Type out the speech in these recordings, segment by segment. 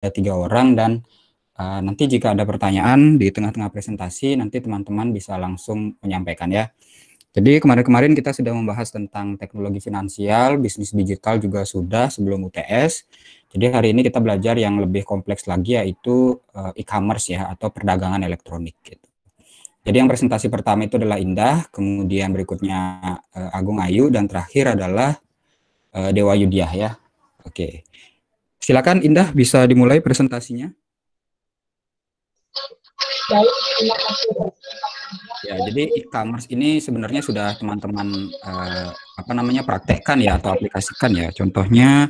ada tiga orang dan uh, nanti jika ada pertanyaan di tengah-tengah presentasi nanti teman-teman bisa langsung menyampaikan ya. Jadi kemarin-kemarin kita sudah membahas tentang teknologi finansial, bisnis digital juga sudah sebelum UTS. Jadi hari ini kita belajar yang lebih kompleks lagi yaitu eh, e-commerce ya atau perdagangan elektronik gitu. Jadi yang presentasi pertama itu adalah Indah, kemudian berikutnya eh, Agung Ayu dan terakhir adalah Dewa Yudiah ya. Oke. Silakan Indah bisa dimulai presentasinya. Baik, terima kasih. Ya, jadi e-commerce ini sebenarnya sudah teman-teman uh, apa namanya praktekkan ya atau aplikasikan ya. Contohnya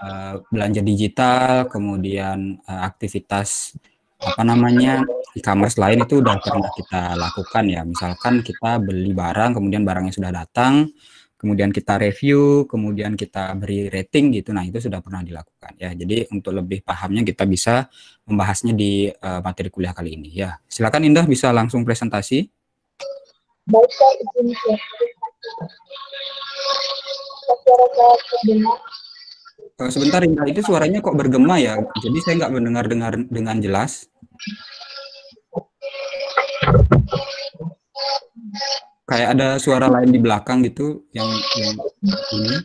uh, belanja digital, kemudian uh, aktivitas apa namanya e-commerce lain itu sudah pernah kita lakukan ya. Misalkan kita beli barang, kemudian barangnya sudah datang, kemudian kita review, kemudian kita beri rating gitu. Nah, itu sudah pernah dilakukan ya. Jadi untuk lebih pahamnya kita bisa membahasnya di uh, materi kuliah kali ini ya. Silakan Indah bisa langsung presentasi. Baik, eh, Sebentar Indah, itu suaranya kok bergema ya? Jadi saya nggak mendengar-dengar dengan jelas kayak ada suara lain di belakang gitu yang yang ini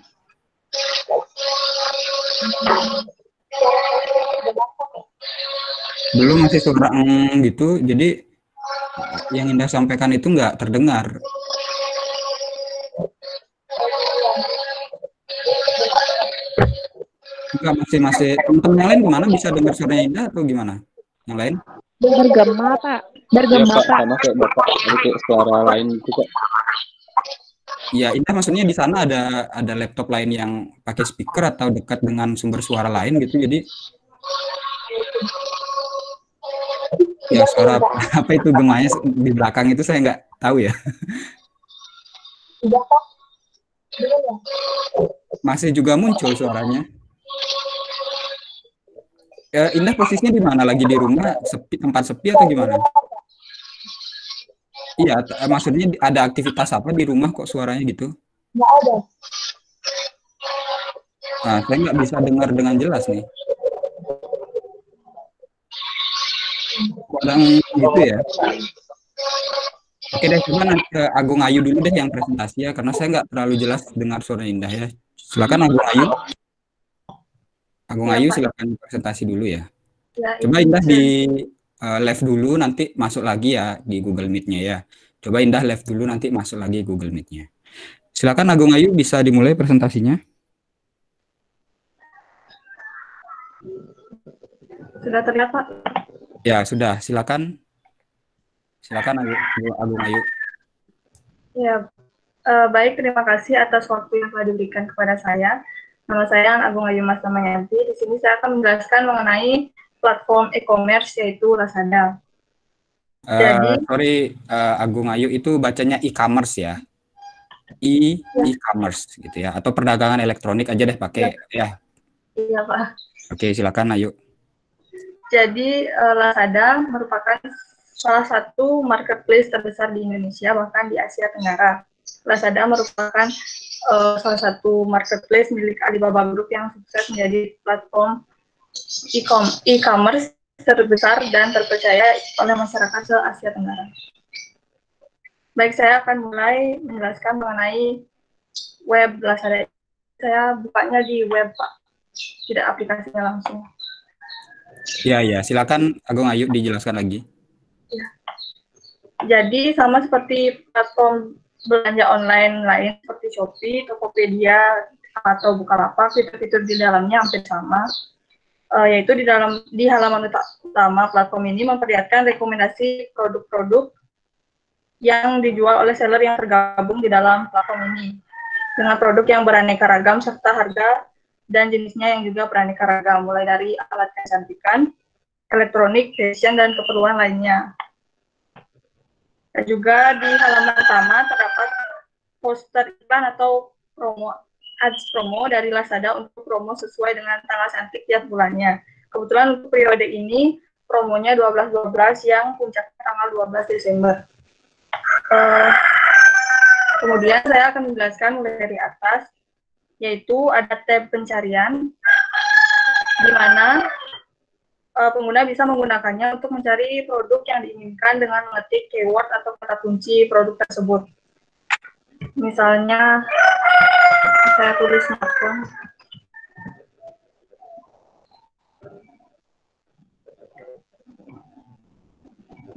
belum masih suara mm, gitu jadi yang indah sampaikan itu nggak terdengar Enggak, masih masih teman-teman yang lain gimana bisa dengar suaranya indah atau gimana yang lain Bergema, Pak. Bergema, ya, Pak. Sama kayak Bapak, ada kayak suara lain juga. Ya, ini maksudnya di sana ada ada laptop lain yang pakai speaker atau dekat dengan sumber suara lain gitu. Jadi ya suara apa itu gemanya di belakang itu saya nggak tahu ya. Iya, Masih juga muncul suaranya eh, Indah posisinya di mana? Lagi di rumah, sepi, tempat sepi atau gimana? Iya, eh, maksudnya ada aktivitas apa di rumah kok suaranya gitu? Nggak ada. Nah, saya nggak bisa dengar dengan jelas nih. Kurang gitu ya. Oke deh, nanti ke Agung Ayu dulu deh yang presentasi ya, karena saya nggak terlalu jelas dengar suara Indah ya. Silakan Agung Ayu. Agung iya, Ayu silahkan presentasi dulu ya. ya Coba Indah ya. di uh, live dulu nanti masuk lagi ya di Google Meet-nya ya. Coba Indah live dulu nanti masuk lagi Google Meet-nya. Silakan Agung Ayu bisa dimulai presentasinya. Sudah terlihat Pak? Ya sudah. Silakan. Silakan Agung, Agung Ayu. Ya, uh, baik terima kasih atas waktu yang telah diberikan kepada saya. Nama saya Agung Ayu Mas Yanti. Di sini saya akan menjelaskan mengenai platform e-commerce yaitu Lazada. Uh, Jadi, sorry uh, Agung Ayu itu bacanya e-commerce ya. E ya. e-commerce gitu ya atau perdagangan elektronik aja deh pakai ya. ya. Iya, Pak. Oke, silakan Ayu. Jadi uh, Lazada merupakan salah satu marketplace terbesar di Indonesia bahkan di Asia Tenggara. Lazada merupakan uh, salah satu marketplace milik Alibaba Group yang sukses menjadi platform e-commerce terbesar dan terpercaya oleh masyarakat se Asia Tenggara. Baik, saya akan mulai menjelaskan mengenai web Lazada. Saya bukanya di web, Pak. Tidak aplikasinya langsung. Ya, ya. Silakan Agung Ayu dijelaskan lagi. Ya. Jadi, sama seperti platform belanja online lain seperti Shopee, Tokopedia, atau Bukalapak, fitur-fitur di dalamnya hampir sama. Uh, yaitu di dalam di halaman utama platform ini memperlihatkan rekomendasi produk-produk yang dijual oleh seller yang tergabung di dalam platform ini dengan produk yang beraneka ragam serta harga dan jenisnya yang juga beraneka ragam mulai dari alat kecantikan, elektronik, fashion dan keperluan lainnya juga di halaman utama terdapat poster iklan atau promo ads promo dari Lazada untuk promo sesuai dengan tanggal cantik tiap bulannya. Kebetulan untuk periode ini promonya 12-12 yang puncaknya tanggal 12 Desember. Uh, kemudian saya akan menjelaskan mulai dari atas, yaitu ada tab pencarian, di mana uh, pengguna bisa menggunakannya untuk mencari produk yang diinginkan dengan mengetik keyword atau kata kunci produk tersebut. Misalnya, saya tulis smartphone.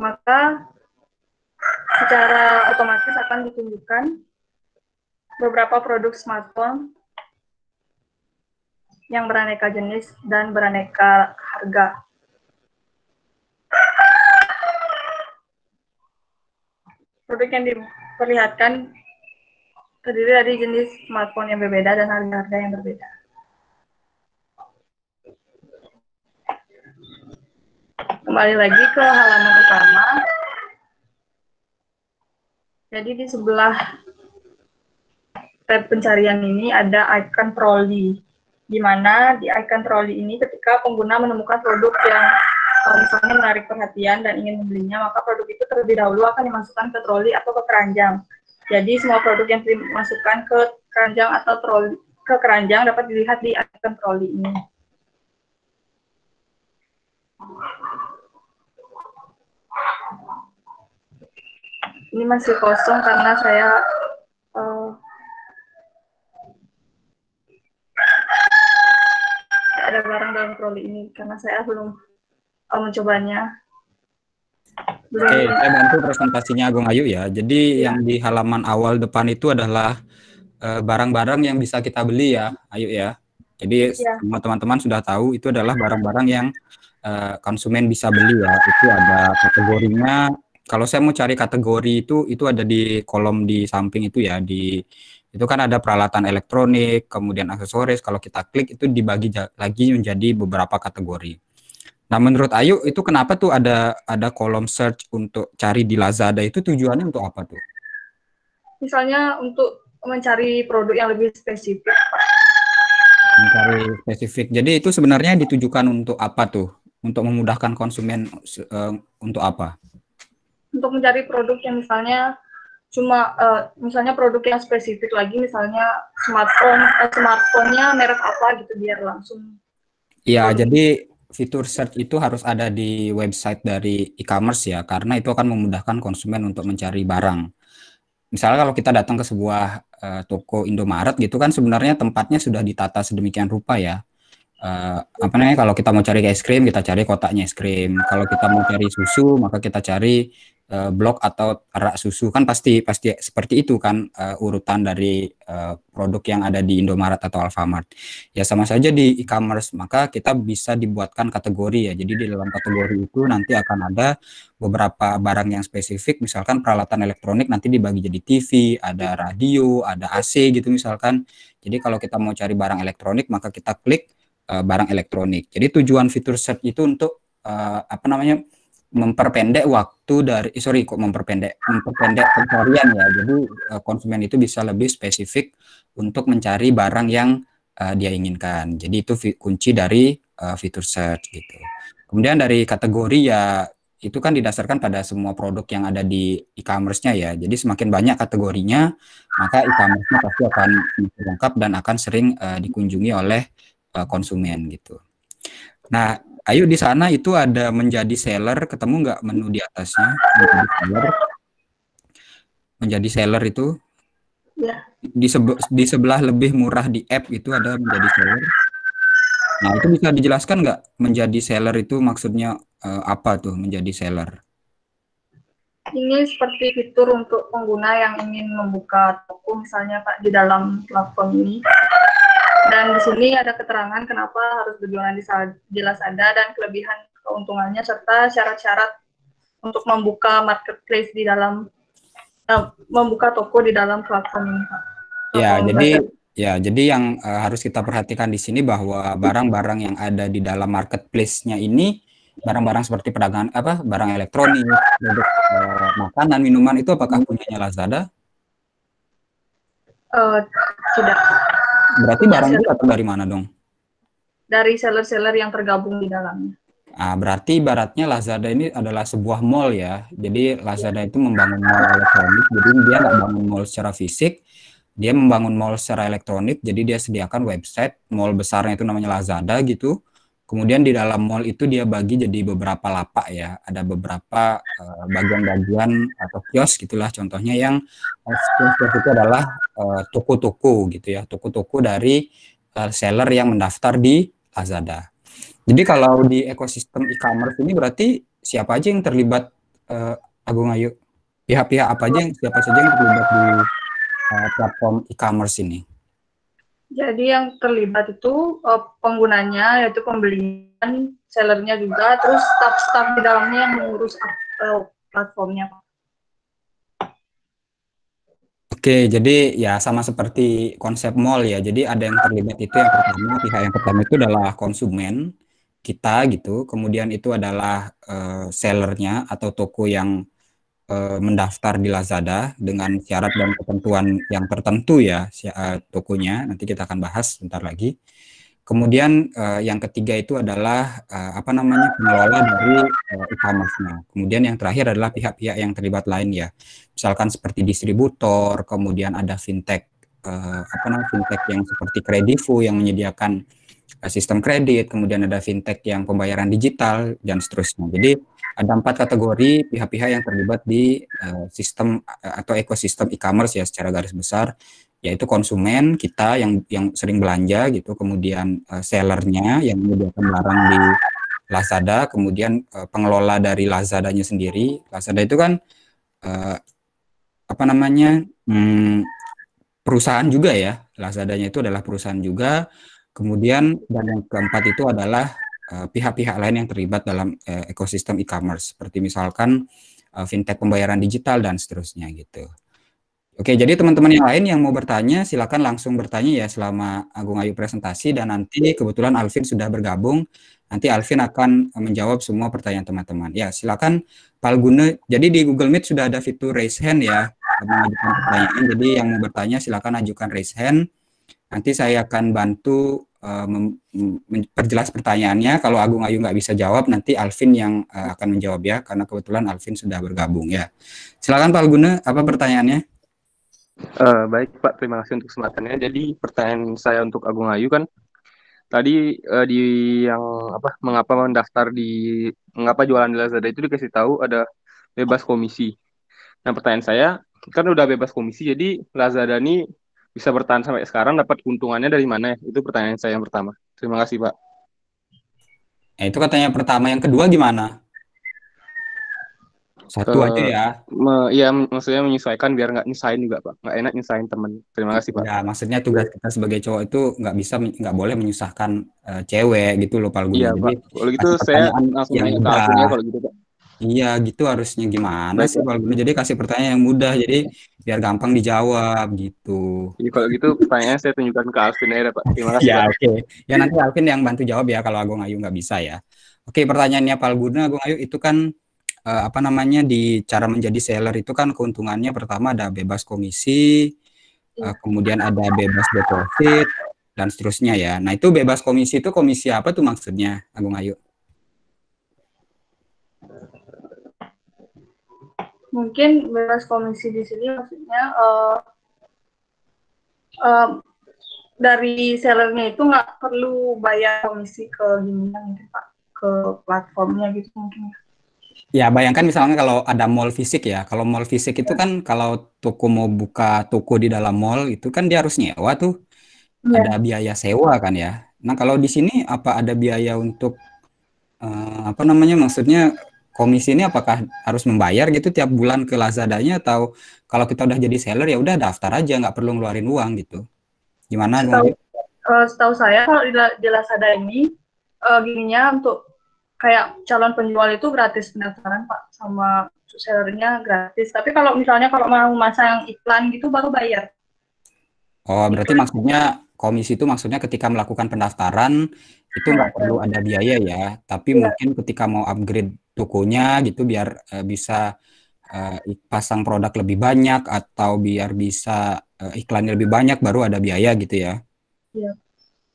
Maka secara otomatis akan ditunjukkan beberapa produk smartphone yang beraneka jenis dan beraneka harga. Produk yang diperlihatkan terdiri dari jenis smartphone yang berbeda dan harga-harga yang berbeda. Kembali lagi ke halaman utama. Jadi di sebelah tab pencarian ini ada icon trolley. di mana di icon trolley ini ketika pengguna menemukan produk yang kalau misalnya menarik perhatian dan ingin membelinya, maka produk itu terlebih dahulu akan dimasukkan ke troli atau ke keranjang. Jadi semua produk yang dimasukkan ke keranjang atau troli ke keranjang dapat dilihat di icon troli ini. Ini masih kosong karena saya uh, ada barang dalam troli ini karena saya belum mencobanya. Oke, okay, saya bantu presentasinya Agung Ayu ya. Jadi ya. yang di halaman awal depan itu adalah eh, barang-barang uh, yang bisa kita beli ya, Ayu ya. Jadi ya. semua teman-teman sudah tahu itu adalah barang-barang yang uh, konsumen bisa beli ya. Itu ada kategorinya. Kalau saya mau cari kategori itu itu ada di kolom di samping itu ya di itu kan ada peralatan elektronik, kemudian aksesoris. Kalau kita klik itu dibagi lagi menjadi beberapa kategori. Nah, menurut Ayu itu kenapa tuh ada ada kolom search untuk cari di Lazada itu tujuannya untuk apa tuh? Misalnya untuk mencari produk yang lebih spesifik. Mencari spesifik. Jadi itu sebenarnya ditujukan untuk apa tuh? Untuk memudahkan konsumen uh, untuk apa? Untuk mencari produk yang misalnya cuma uh, misalnya produk yang spesifik lagi misalnya smartphone uh, smartphone-nya merek apa gitu biar langsung Iya, jadi fitur search itu harus ada di website dari e-commerce ya, karena itu akan memudahkan konsumen untuk mencari barang. Misalnya kalau kita datang ke sebuah uh, toko Indomaret gitu kan sebenarnya tempatnya sudah ditata sedemikian rupa ya uh, apa namanya kalau kita mau cari es krim kita cari kotaknya es krim kalau kita mau cari susu maka kita cari uh, blok atau rak susu kan pasti pasti seperti itu kan uh, urutan dari uh, produk yang ada di Indomaret atau Alfamart ya sama saja di e-commerce maka kita bisa dibuatkan kategori ya jadi di dalam kategori itu nanti akan ada beberapa barang yang spesifik misalkan peralatan elektronik nanti dibagi jadi TV ada radio ada AC gitu misalkan jadi kalau kita mau cari barang elektronik maka kita klik Eh, barang elektronik. Jadi tujuan fitur search itu untuk uh, apa namanya memperpendek waktu dari eh, sorry kok memperpendek memperpendek pencarian ya. Jadi uh, konsumen itu bisa lebih spesifik untuk mencari barang yang uh, dia inginkan. Jadi itu kunci dari uh, fitur search gitu. Kemudian dari kategori ya itu kan didasarkan pada semua produk yang ada di e-commerce-nya ya. Jadi semakin banyak kategorinya, maka e-commerce-nya pasti akan lengkap dan akan sering uh, dikunjungi oleh Eh, konsumen gitu. Nah, ayo di sana itu ada menjadi seller, ketemu nggak menu di atasnya menjadi seller? Menjadi seller itu ya. di, sebe di sebelah lebih murah di app itu ada menjadi seller. Nah, itu bisa dijelaskan nggak menjadi seller itu maksudnya uh, apa tuh menjadi seller? Ini seperti fitur untuk pengguna yang ingin membuka toko misalnya Pak di dalam platform ini. Dan di sini ada keterangan kenapa harus berjualan di jelas ada dan kelebihan keuntungannya serta syarat-syarat untuk membuka marketplace di dalam uh, membuka toko di dalam platform ini. Ya, jadi ya, jadi yang uh, harus kita perhatikan di sini bahwa barang-barang yang ada di dalam marketplace-nya ini barang-barang seperti perdagangan apa barang elektronik, produk uh, makanan, minuman itu apakah punyanya Lazada? Uh, tidak. Berarti barang itu datang dari mana dong? Dari seller-seller yang tergabung di dalamnya. Ah, berarti baratnya Lazada ini adalah sebuah mall ya. Jadi Lazada itu membangun mall elektronik, jadi dia nggak bangun mall secara fisik, dia membangun mall secara elektronik, jadi dia sediakan website mall besarnya itu namanya Lazada gitu. Kemudian di dalam mall itu dia bagi jadi beberapa lapak ya, ada beberapa eh, bagian-bagian uh, atau kios gitulah contohnya yang eh, kios, kios itu adalah toko eh, toko-toko gitu ya, toko-toko dari uh, seller yang mendaftar di Lazada. Jadi kalau di ekosistem e-commerce ini berarti siapa aja yang terlibat uh, Agung Ayu? Pihak-pihak apa aja yang siapa saja yang terlibat di uh, platform e-commerce ini? Jadi yang terlibat itu eh, penggunanya yaitu pembelian, sellernya juga, terus staff-staff di dalamnya yang mengurus eh, platformnya. Oke, jadi ya sama seperti konsep mall ya. Jadi ada yang terlibat itu yang pertama, pihak yang pertama itu adalah konsumen kita gitu. Kemudian itu adalah uh, sellernya atau toko yang Eh, mendaftar di Lazada dengan syarat dan ketentuan yang tertentu ya eh, tokonya. Nanti kita akan bahas sebentar lagi. Kemudian eh, yang ketiga itu adalah apa namanya pengelola dari uh, e nya Kemudian yang terakhir adalah pihak-pihak yang terlibat lain ya. Misalkan seperti distributor, kemudian ada fintech apa namanya fintech yang seperti Kredivo yang menyediakan Eh, sistem kredit, kemudian ada fintech yang pembayaran digital dan seterusnya. Jadi ada empat kategori pihak-pihak yang terlibat di uh, sistem eh, atau ekosistem e-commerce ya secara garis besar yaitu konsumen kita yang yang sering belanja gitu, kemudian uh, sellernya yang menyediakan barang di Lazada, kemudian uh, pengelola dari Lazadanya sendiri. Lazada itu kan uh, apa namanya? Hmm, perusahaan juga ya. Lazadanya itu adalah perusahaan juga Kemudian dan yang keempat itu adalah eh, pihak-pihak uh, lain yang terlibat dalam uh, ekosistem e-commerce seperti misalkan uh, fintech pembayaran digital dan seterusnya gitu. Oke, jadi teman-teman yang lain yang mau bertanya silakan langsung bertanya ya selama Agung Ayu presentasi dan nanti kebetulan Alvin sudah bergabung. Nanti Alvin akan menjawab semua pertanyaan teman-teman. Ya, silakan Palguna. Jadi di Google Meet sudah ada fitur raise hand ya mengajukan pertanyaan. Jadi yang mau bertanya silakan ajukan raise hand Nanti saya akan bantu eh, memperjelas pertanyaannya. Kalau Agung Ayu nggak bisa jawab, nanti Alvin yang eh, akan menjawab ya, karena kebetulan Alvin sudah bergabung ya. Silakan Pak Alguna, apa pertanyaannya? Uh, baik Pak, terima kasih untuk kesempatannya. Jadi pertanyaan saya untuk Agung Ayu kan tadi uh, di yang apa mengapa mendaftar di mengapa jualan di Lazada itu dikasih tahu ada bebas komisi. Nah pertanyaan saya kan udah bebas komisi, jadi Lazada ini bisa bertahan sampai sekarang dapat keuntungannya dari mana? ya Itu pertanyaan saya yang pertama. Terima kasih, Pak. Ya, itu katanya pertama. Yang kedua gimana? Satu Ke, eh, aja ya. Me, ya, maksudnya menyesuaikan biar nggak nyesain juga, Pak. Nggak enak nyesain temen. Terima kasih, Pak. Ya, maksudnya tugas kita sebagai cowok itu nggak bisa, nggak boleh menyusahkan uh, cewek gitu loh, Pak. Iya, Pak. Kalau gitu saya langsung nanya ke ya kalau gitu, Pak. Iya, gitu harusnya gimana sih kalau gitu. Jadi kasih pertanyaan yang mudah, jadi biar gampang dijawab gitu. Jadi iya, kalau gitu pertanyaan saya tunjukkan ke Alvin ya Pak. Terima kasih. ya, oke. Ya nanti Alvin yang bantu jawab ya kalau Agung Ayu nggak bisa ya. Oke, pertanyaannya Pak Guna Agung Ayu itu kan eh, apa namanya di cara menjadi seller itu kan keuntungannya pertama ada bebas komisi, iya. eh, kemudian ada bebas deposit dan seterusnya ya. Nah, itu bebas komisi itu komisi apa tuh maksudnya Agung Ayu? mungkin bebas komisi di sini maksudnya uh, uh, dari sellernya itu nggak perlu bayar komisi ke gimana gitu pak ke platformnya gitu mungkin Ya bayangkan misalnya kalau ada mall fisik ya, kalau mall fisik itu kan kalau toko mau buka toko di dalam mall itu kan dia harus nyewa tuh, ya. ada biaya sewa kan ya. Nah kalau di sini apa ada biaya untuk uh, apa namanya maksudnya komisi ini apakah harus membayar gitu tiap bulan ke Lazadanya atau kalau kita udah jadi seller ya udah daftar aja nggak perlu ngeluarin uang gitu gimana setahu, uh, setahu saya kalau di, di Lazada ini uh, gininya untuk kayak calon penjual itu gratis pendaftaran pak sama sellernya gratis tapi kalau misalnya kalau mau masang iklan gitu baru bayar oh berarti gitu. maksudnya komisi itu maksudnya ketika melakukan pendaftaran itu nggak perlu ada biaya ya tapi ya. mungkin ketika mau upgrade tokonya gitu biar uh, bisa uh, pasang produk lebih banyak atau biar bisa uh, iklannya lebih banyak baru ada biaya gitu ya ya.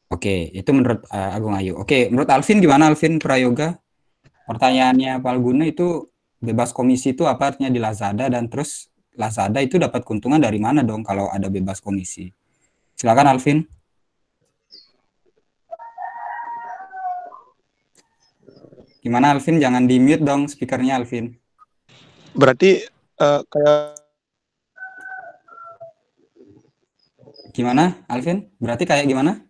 oke okay, itu menurut uh, Agung Ayu oke okay, menurut Alvin gimana Alvin Prayoga pertanyaannya Palguna itu bebas komisi itu apa artinya di Lazada dan terus Lazada itu dapat keuntungan dari mana dong kalau ada bebas komisi silakan Alvin Gimana Alvin? Jangan di mute dong speakernya Alvin. Berarti uh, kayak gimana Alvin? Berarti kayak gimana?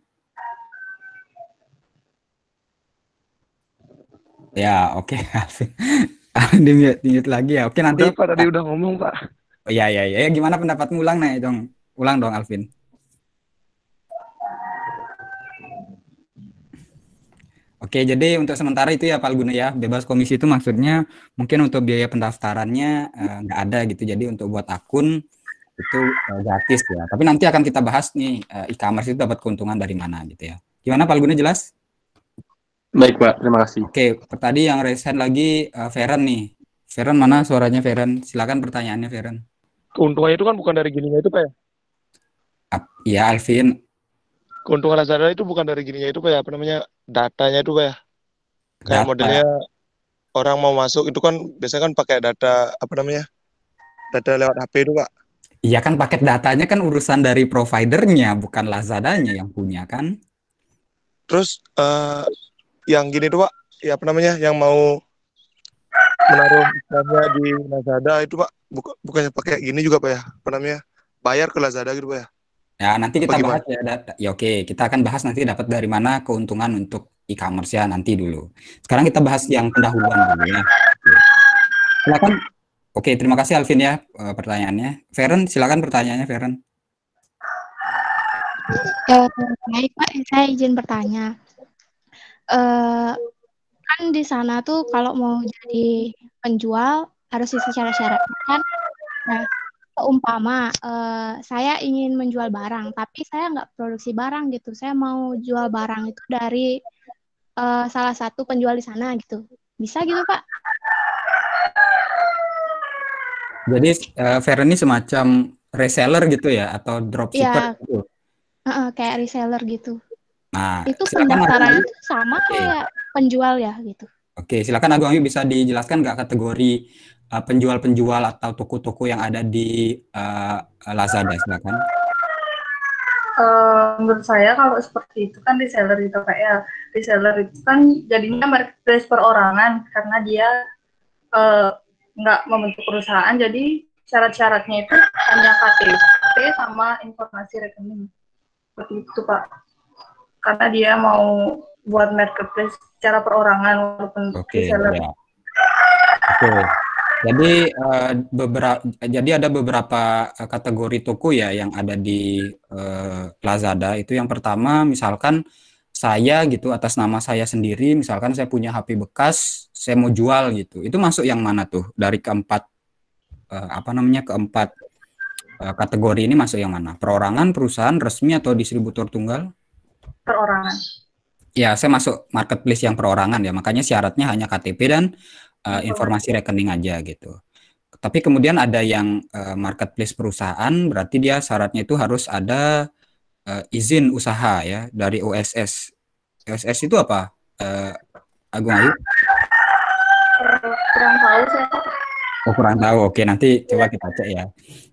Ya oke okay, Alvin. di mute, di mute lagi ya. Oke okay, nanti. Udah, Pak, tadi udah ngomong Pak. Oh, ya ya ya. Gimana pendapatmu ulang nih dong? Ulang dong Alvin. Oke, jadi untuk sementara itu ya Pak Alguna ya, bebas komisi itu maksudnya mungkin untuk biaya pendaftarannya eh, nggak uh, ada gitu. Jadi untuk buat akun itu uh, gratis ya. Tapi nanti akan kita bahas nih uh, e-commerce itu dapat keuntungan dari mana gitu ya. Gimana Pak Alguna jelas? Baik Pak, terima kasih. Oke, tadi yang reset lagi uh, Feren nih. Feren mana suaranya Feren? Silakan pertanyaannya Feren. Keuntungannya itu kan bukan dari gininya itu Pak ya? Ya Alvin, keuntungan Lazada itu bukan dari gininya itu kayak apa namanya datanya itu kayak kayak Data. modelnya orang mau masuk itu kan biasanya kan pakai data apa namanya data lewat HP itu pak iya kan paket datanya kan urusan dari providernya bukan Lazadanya yang punya kan terus uh, yang gini tuh pak ya apa namanya yang mau menaruh datanya di Lazada itu pak bukan bukannya pakai gini juga pak ya apa namanya bayar ke Lazada gitu pak ya Ya, nanti kita bahas ya. Ya oke, kita akan bahas nanti dapat dari mana keuntungan untuk e-commerce ya nanti dulu. Sekarang kita bahas yang pendahuluan dulu ya. Gitu. Silakan. Oke, terima kasih Alvin ya eh, pertanyaannya. Feren, silakan pertanyaannya Feren. Eh, baik Pak, saya izin bertanya. Uh, kan di sana tuh kalau mau jadi penjual harus isi syarat kan? Nah, umpama uh, eh, saya ingin menjual barang, tapi saya nggak produksi barang gitu. Saya mau jual barang itu dari uh, salah satu penjual di sana gitu. Bisa gitu Pak? Jadi uh, eh, Fair ini semacam reseller gitu ya atau dropshipper ya. gitu? Uh, kayak reseller gitu. Nah, itu pendaftarannya itu sama okay. kayak penjual ya gitu. Oke, silakan Agung bisa dijelaskan nggak kategori Eh, penjual-penjual uh, atau toko-toko yang ada di uh, Lazada silakan. Uh, menurut saya kalau seperti itu kan reseller itu kayak reseller itu kan jadinya marketplace perorangan karena dia nggak uh, membentuk perusahaan jadi syarat-syaratnya itu hanya KTP sama informasi rekening seperti itu pak karena dia mau buat marketplace secara perorangan walaupun okay, reseller. Ya. Okay. Jadi uh, eh, beberapa jadi ada beberapa eh, kategori toko ya yang ada di uh, Lazada. Itu yang pertama misalkan saya gitu atas nama saya sendiri misalkan saya punya HP bekas, saya mau jual gitu. Itu masuk yang mana tuh? Dari keempat uh, apa namanya? keempat uh, kategori ini masuk yang mana? Perorangan, perusahaan resmi atau distributor tunggal? Perorangan. Ya, saya masuk marketplace yang perorangan ya. Makanya syaratnya hanya KTP dan uh, informasi rekening aja gitu. Tapi kemudian ada yang uh, marketplace perusahaan, berarti dia syaratnya itu harus ada uh, izin usaha ya dari OSS. OSS itu apa, uh, Agung Ayu? Kurang tahu saya. Oh kurang tahu, oke nanti coba kita cek ya.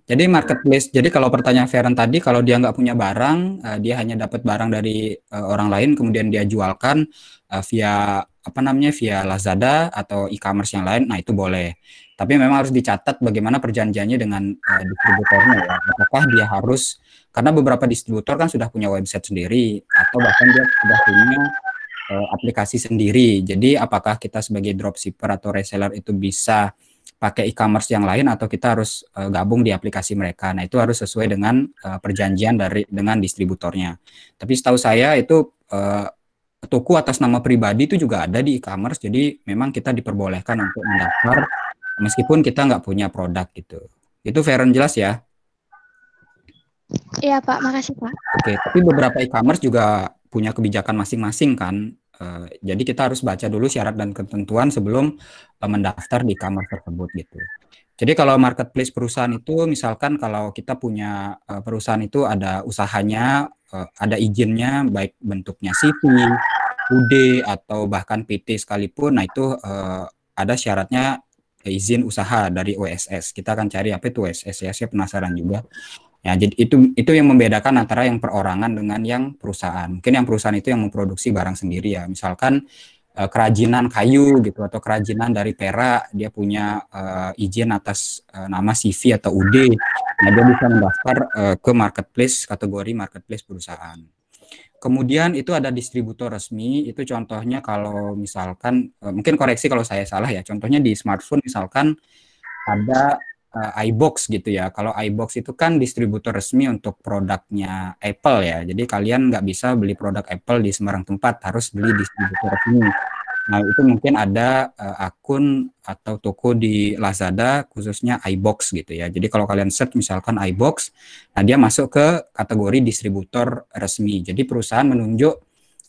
Jadi marketplace, jadi kalau pertanyaan Feren tadi, kalau dia nggak punya barang, dia hanya dapat barang dari orang lain, kemudian dia jualkan via apa namanya via Lazada atau e-commerce yang lain, nah itu boleh. Tapi memang harus dicatat bagaimana perjanjiannya dengan uh, distributornya ya. Apakah dia harus karena beberapa distributor kan sudah punya website sendiri atau bahkan dia sudah punya uh, aplikasi sendiri. Jadi apakah kita sebagai dropshipper atau reseller itu bisa pakai e-commerce yang lain atau kita harus uh, gabung di aplikasi mereka. Nah, itu harus sesuai dengan uh, perjanjian dari dengan distributornya. Tapi setahu saya itu uh, toko atas nama pribadi itu juga ada di e-commerce. Jadi memang kita diperbolehkan untuk mendaftar meskipun kita nggak punya produk gitu. Itu Feren jelas ya? Iya Pak, makasih Pak. Oke, tapi beberapa e-commerce juga punya kebijakan masing-masing kan. Eh, jadi kita harus baca dulu syarat dan ketentuan sebelum eh, mendaftar di e-commerce tersebut gitu. Jadi kalau marketplace perusahaan itu misalkan kalau kita punya eh, perusahaan itu ada usahanya Eh, ada izinnya baik bentuknya CV, UD atau bahkan PT sekalipun nah itu uh, ada syaratnya izin usaha dari OSS. Kita akan cari apa itu OSS ya, saya penasaran juga. Ya, jadi itu itu yang membedakan antara yang perorangan dengan yang perusahaan. Mungkin yang perusahaan itu yang memproduksi barang sendiri ya. Misalkan uh, kerajinan kayu gitu atau kerajinan dari perak dia punya uh, izin atas uh, nama CV atau UD nah dia bisa mendaftar uh, ke marketplace kategori marketplace perusahaan kemudian itu ada distributor resmi itu contohnya kalau misalkan mungkin koreksi kalau saya salah ya contohnya di smartphone misalkan ada uh, iBox gitu ya. Kalau iBox itu kan distributor resmi untuk produknya Apple ya. Jadi kalian nggak bisa beli produk Apple di sembarang tempat, harus beli distributor resmi. Nah itu mungkin ada uh, akun atau toko di Lazada khususnya iBox gitu ya. Jadi kalau kalian search misalkan iBox, nah dia masuk ke kategori distributor resmi. Jadi perusahaan menunjuk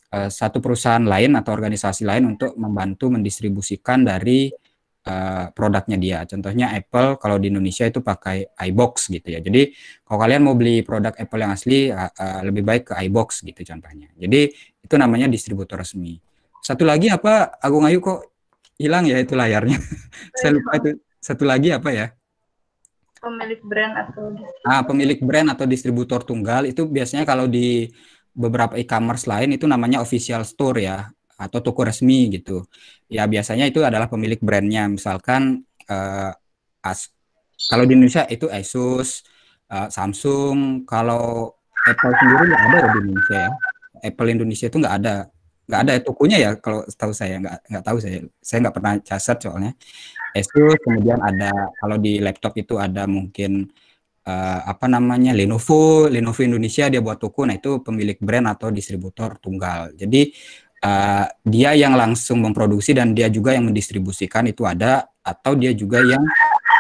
uh, satu perusahaan lain atau organisasi lain untuk membantu mendistribusikan dari uh, produknya dia. Contohnya Apple kalau di Indonesia itu pakai iBox gitu ya. Jadi kalau kalian mau beli produk Apple yang asli uh, uh, lebih baik ke iBox gitu contohnya. Jadi itu namanya distributor resmi. Satu lagi apa Agung Ayu kok hilang ya itu layarnya. Saya lupa itu. Satu lagi apa ya? Pemilik brand atau Ah, pemilik brand atau distributor tunggal itu biasanya kalau di beberapa e-commerce lain itu namanya official store ya atau toko resmi gitu. Ya biasanya itu adalah pemilik brandnya, misalkan uh, as kalau di Indonesia itu Asus, uh, Samsung. Kalau Apple sendiri nggak ada ya di Indonesia ya. Apple Indonesia itu nggak ada, nggak ada ya, tokonya ya kalau tahu saya nggak nggak tahu saya, saya nggak pernah caset soalnya. Asus kemudian ada kalau di laptop itu ada mungkin uh, apa namanya Lenovo, Lenovo Indonesia dia buat toko, nah itu pemilik brand atau distributor tunggal. Jadi uh, dia yang langsung memproduksi dan dia juga yang mendistribusikan itu ada atau dia juga yang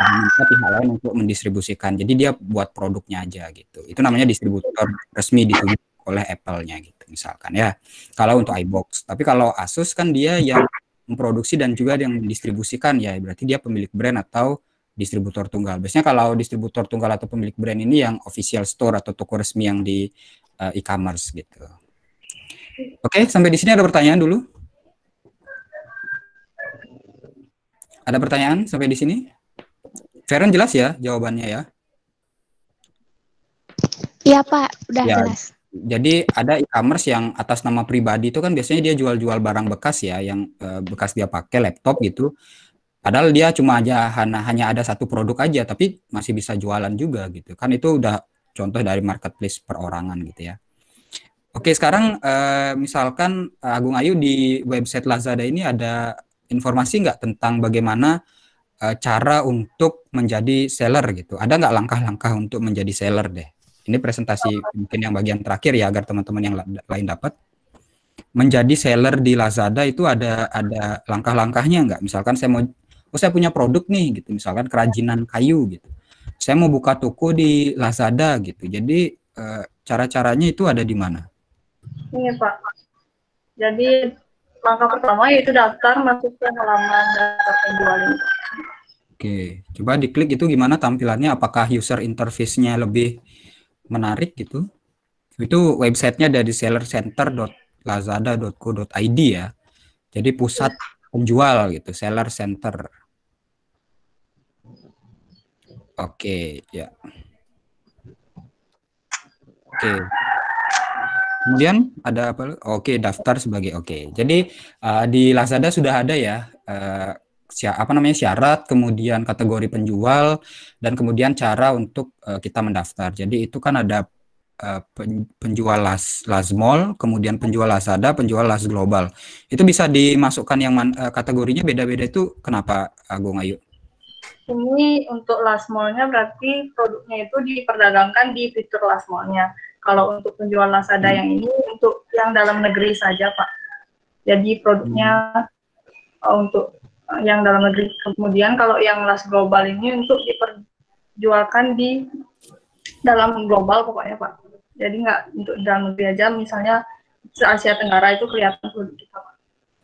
meminta pihak lain untuk mendistribusikan. Jadi dia buat produknya aja gitu. Itu namanya distributor resmi ditunjuk oleh Apple-nya gitu misalkan ya. Kalau untuk iBox, tapi kalau Asus kan dia yang memproduksi dan juga yang mendistribusikan ya berarti dia pemilik brand atau distributor tunggal. Biasanya kalau distributor tunggal atau pemilik brand ini yang official store atau toko resmi yang di eh, e-commerce gitu. Oke, sampai di sini ada pertanyaan dulu? Ada pertanyaan sampai di sini? Feren jelas ya jawabannya ya? Iya Pak, udah ya, jelas. Jadi ada e-commerce yang atas nama pribadi itu kan biasanya dia jual-jual barang bekas ya, yang eh, bekas dia pakai laptop gitu. Padahal dia cuma aja hanya ada satu produk aja, tapi masih bisa jualan juga gitu. Kan itu udah contoh dari marketplace perorangan gitu ya. Oke, sekarang eh, misalkan eh, Agung Ayu di website Lazada ini ada informasi nggak tentang bagaimana eh, cara untuk menjadi seller gitu? Ada nggak langkah-langkah untuk menjadi seller deh? Ini presentasi mungkin yang bagian terakhir ya agar teman-teman yang lain dapat. Menjadi seller di Lazada itu ada ada langkah-langkahnya nggak? Misalkan saya mau, oh saya punya produk nih gitu, misalkan kerajinan kayu gitu. Saya mau buka toko di Lazada gitu. Jadi cara-caranya itu ada di mana? Iya Pak. Jadi langkah pertama yaitu daftar masuk ke halaman daftar penjualan. Oke, coba diklik itu gimana tampilannya? Apakah user interface-nya lebih menarik gitu? Itu websitenya dari sellercenter.lazada.co.id ya. Jadi pusat penjual gitu, seller center. Oke, ya. Oke. Kemudian ada apa? Oke, okay, daftar sebagai oke. Okay. Jadi uh, di Lazada sudah ada ya uh, apa namanya syarat, kemudian kategori penjual dan kemudian cara untuk uh, kita mendaftar. Jadi itu kan ada uh, penjual Laz, Lazmall, kemudian penjual Lazada, penjual Laz Global. Itu bisa dimasukkan yang man, uh, kategorinya beda-beda itu kenapa Agung Ayu? Ini untuk mall-nya berarti produknya itu diperdagangkan di fitur Lazmallnya. nya kalau untuk penjual Lazada yang hmm. ini untuk yang dalam negeri saja, Pak. Jadi produknya uh, untuk eh, yang dalam negeri. Kemudian kalau yang Las Global ini untuk diperjualkan di dalam global pokoknya, Pak. Jadi nggak untuk dalam negeri aja, misalnya se Asia Tenggara itu kelihatan produk kita, Pak.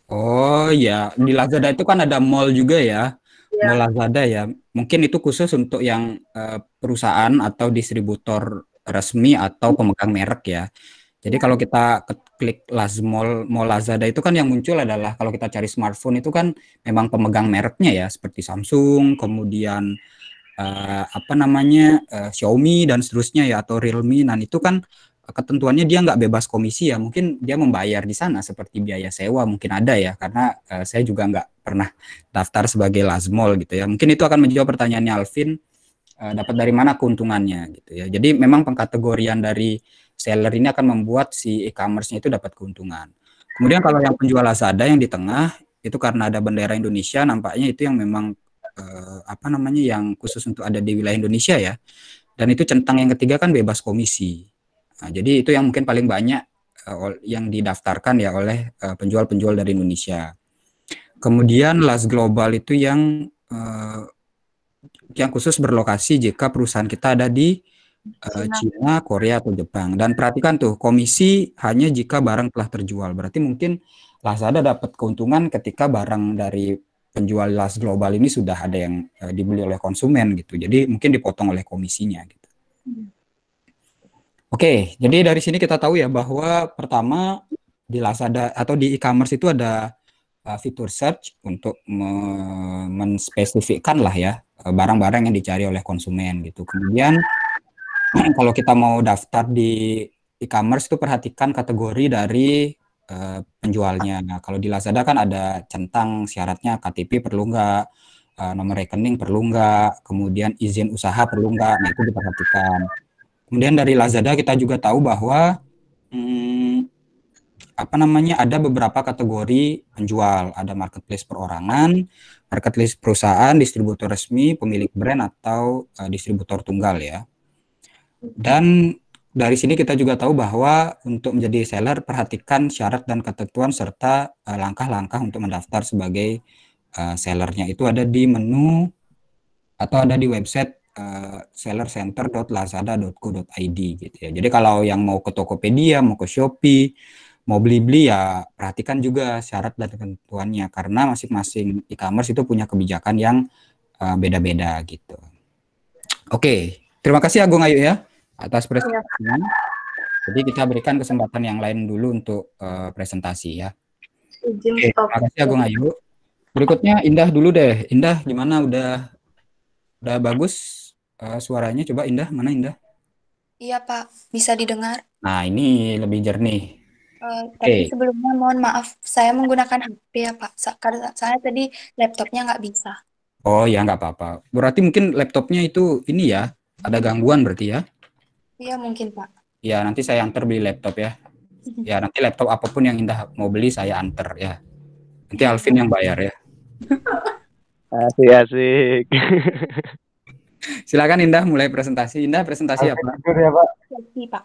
Oh ya, di Lazada itu kan ada mall juga ya. ya. Mall Lazada ya. Mungkin itu khusus untuk yang uh, perusahaan atau distributor resmi atau pemegang merek ya. Jadi kalau kita klik Lazmall, Mall Lazada itu kan yang muncul adalah kalau kita cari smartphone itu kan memang pemegang mereknya ya seperti Samsung, kemudian uh, apa namanya uh, Xiaomi dan seterusnya ya atau Realme. Nah itu kan ketentuannya dia nggak bebas komisi ya mungkin dia membayar di sana seperti biaya sewa mungkin ada ya karena uh, saya juga nggak pernah daftar sebagai Lazmall gitu ya mungkin itu akan menjawab pertanyaannya Alvin Eh, dapat dari mana keuntungannya gitu ya. Jadi memang pengkategorian dari seller ini akan membuat si e-commerce-nya itu dapat keuntungan. Kemudian kalau yang penjual Lazada yang di tengah itu karena ada bendera Indonesia nampaknya itu yang memang eh, apa namanya yang khusus untuk ada di wilayah Indonesia ya. Dan itu centang yang ketiga kan bebas komisi. Nah, jadi itu yang mungkin paling banyak eh, yang didaftarkan ya oleh eh, penjual-penjual dari Indonesia. Kemudian Las Global itu yang eh, yang khusus berlokasi jika perusahaan kita ada di uh, Cina, Korea atau Jepang. Dan perhatikan tuh komisi hanya jika barang telah terjual. Berarti mungkin Lazada dapat keuntungan ketika barang dari penjual Laz global ini sudah ada yang uh, dibeli oleh konsumen gitu. Jadi mungkin dipotong oleh komisinya gitu. Hmm. Oke, okay, jadi dari sini kita tahu ya bahwa pertama di Lazada atau di e-commerce itu ada uh, fitur search untuk me menspesifikkan lah ya Eh, barang-barang yang dicari oleh konsumen gitu. Kemudian kalau kita mau daftar di e-commerce itu perhatikan kategori dari uh, penjualnya. Nah, kalau di Lazada kan ada centang syaratnya KTP perlu nggak, uh, nomor rekening perlu nggak, kemudian izin usaha perlu nggak. Nah, itu diperhatikan. Kemudian dari Lazada kita juga tahu bahwa hmm, apa namanya ada beberapa kategori penjual ada marketplace perorangan marketplace perusahaan distributor resmi pemilik brand atau uh, distributor tunggal ya dan dari sini kita juga tahu bahwa untuk menjadi seller perhatikan syarat dan ketentuan serta eh, langkah-langkah uh, untuk mendaftar sebagai uh, sellernya itu ada di menu atau ada di website sellercenter.lazada.co.id gitu ya. Jadi kalau yang mau ke Tokopedia, mau ke Shopee, mau beli-beli ya perhatikan juga syarat dan ketentuannya karena masing-masing e-commerce itu punya kebijakan yang eh, beda-beda uh, gitu. Oke, okay. terima kasih Agung Ayu ya atas iya, presentasinya. Jadi kita berikan kesempatan yang lain dulu untuk uh, presentasi ya. okay. terima kasih Agung Ayu. Berikutnya Indah dulu deh. Indah gimana udah udah bagus uh, suaranya coba Indah mana Indah? Iya Pak, bisa didengar. Nah ini lebih jernih Uh, tapi okay. sebelumnya mohon maaf, saya menggunakan HP ya Pak, karena saya tadi laptopnya nggak bisa. Oh ya nggak apa-apa. Berarti mungkin laptopnya itu ini ya, ada gangguan berarti ya? Iya mungkin Pak. Ya nanti saya antar beli laptop ya. Mhm. Ya nanti laptop apapun yang Indah mau beli saya antar ya. Nanti Alvin yang bayar ya. Asik asik. Silakan Indah mulai presentasi. Indah presentasi Alvin apa? Ya, Pak. Ya, Pak.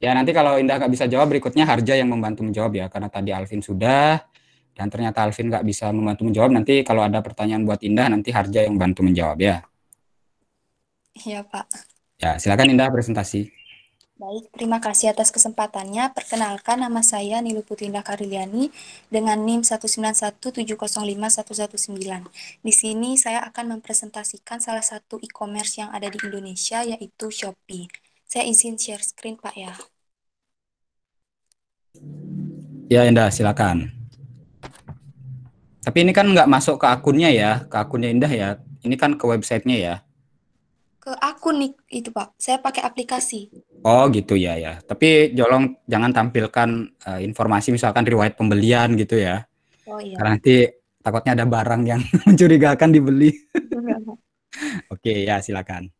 Ya nanti kalau Indah nggak bisa jawab berikutnya Harja yang membantu menjawab ya karena tadi Alvin sudah dan ternyata Alvin nggak bisa membantu menjawab nanti kalau ada pertanyaan buat Indah nanti Harja yang bantu menjawab ya. Iya Pak. Ya silakan Indah presentasi. Baik, terima kasih atas kesempatannya. Perkenalkan nama saya Nilu Indah Kariliani dengan NIM 1917051119. Di sini saya akan mempresentasikan salah satu e-commerce yang ada di Indonesia yaitu Shopee. Saya izin share screen, Pak ya. Ya, Indah, silakan. Tapi ini kan nggak masuk ke akunnya ya, ke akunnya Indah ya. Ini kan ke websitenya ya. Ke akun nih itu Pak. Saya pakai aplikasi. Oh gitu ya ya. Tapi jolong jangan tampilkan uh, informasi misalkan riwayat pembelian gitu ya. Oh iya. Karena nanti takutnya ada barang yang mencurigakan dibeli. Iya, Oke okay, ya silakan.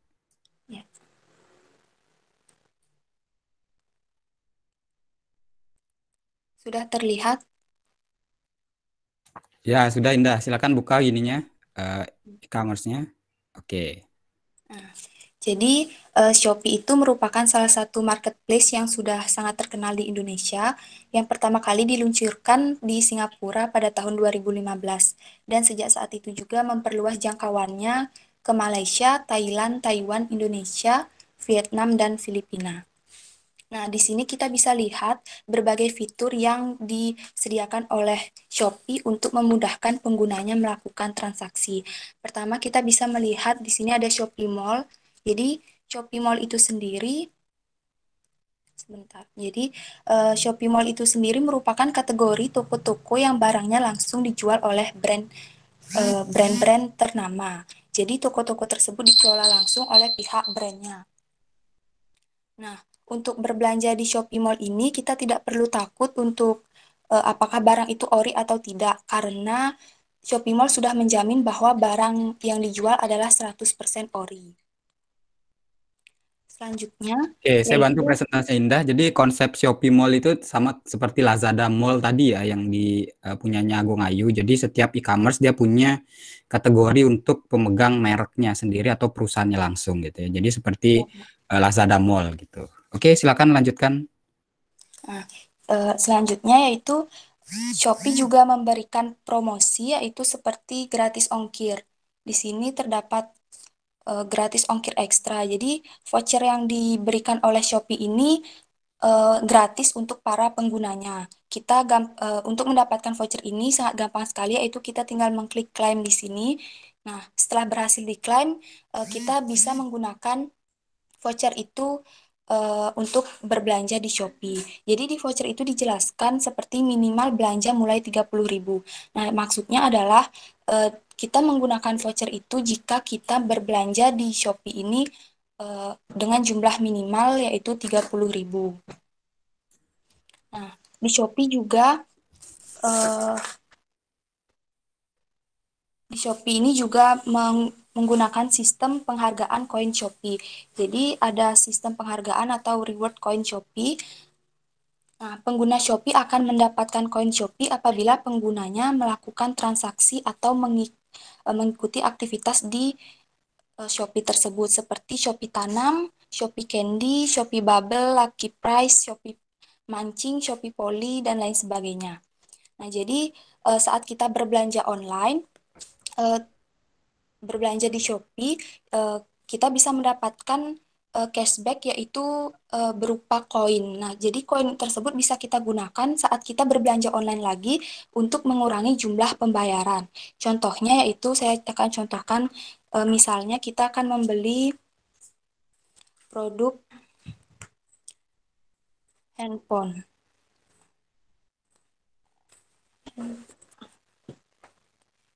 Sudah terlihat? Ya, sudah Indah. Silakan buka ininya uh, e-commerce-nya. Oke. Nah, Jadi uh, Shopee itu merupakan salah satu marketplace yang sudah sangat terkenal di Indonesia, yang pertama kali diluncurkan di Singapura pada tahun 2015 dan sejak saat itu juga memperluas jangkauannya ke Malaysia, Thailand, Taiwan, Indonesia, Vietnam, dan Filipina. Nah, di sini kita bisa lihat berbagai fitur yang disediakan oleh Shopee untuk memudahkan penggunanya melakukan transaksi. Pertama, kita bisa melihat di sini ada Shopee Mall. Jadi, Shopee Mall itu sendiri sebentar. Jadi, uh, Shopee Mall itu sendiri merupakan kategori toko-toko yang barangnya langsung dijual oleh brand uh, brand-brand ternama. Jadi, toko-toko tersebut dikelola langsung oleh pihak brandnya. Nah, untuk berbelanja di Shopee Mall ini kita tidak perlu takut untuk uh, apakah barang itu ori atau tidak karena Shopee Mall sudah menjamin bahwa barang yang dijual adalah 100% ori. Selanjutnya, Oke, saya bantu presentasi Indah. Jadi konsep Shopee Mall itu sama seperti Lazada Mall tadi ya yang di uh, punyanya Agung Ayu. Jadi setiap e-commerce dia punya kategori untuk pemegang mereknya sendiri atau perusahaannya langsung gitu ya. Jadi seperti uh, Lazada Mall gitu. Oke, silakan lanjutkan. Ah, eh, selanjutnya yaitu Shopee juga memberikan promosi yaitu seperti gratis ongkir. Di sini terdapat uh, gratis ongkir ekstra. Jadi voucher yang diberikan oleh Shopee ini uh, gratis untuk para penggunanya. Kita uh, untuk mendapatkan voucher ini sangat gampang sekali yaitu kita tinggal mengklik claim di sini. Nah, setelah berhasil diklaim, uh, kita bisa menggunakan voucher itu uh, untuk berbelanja di Shopee. Jadi di voucher itu dijelaskan seperti minimal belanja mulai 30.000. Nah, maksudnya adalah uh, kita menggunakan voucher itu jika kita berbelanja di Shopee ini uh, dengan jumlah minimal yaitu 30.000. Nah, di Shopee juga uh, di Shopee ini juga meng menggunakan sistem penghargaan koin Shopee. Jadi ada sistem penghargaan atau reward koin Shopee. Nah, pengguna Shopee akan mendapatkan koin Shopee apabila penggunanya melakukan transaksi atau mengik eh, mengikuti aktivitas di eh, Shopee tersebut seperti Shopee Tanam, Shopee Candy, Shopee Bubble, Lucky Price, Shopee Mancing, Shopee Poli, dan lain sebagainya. Nah, jadi eh, saat kita berbelanja online, Eh, berbelanja di Shopee uh, kita bisa mendapatkan uh, cashback yaitu uh, berupa koin. Nah, jadi koin tersebut bisa kita gunakan saat kita berbelanja online lagi untuk mengurangi jumlah pembayaran. Contohnya yaitu saya akan contohkan uh, misalnya kita akan membeli produk handphone.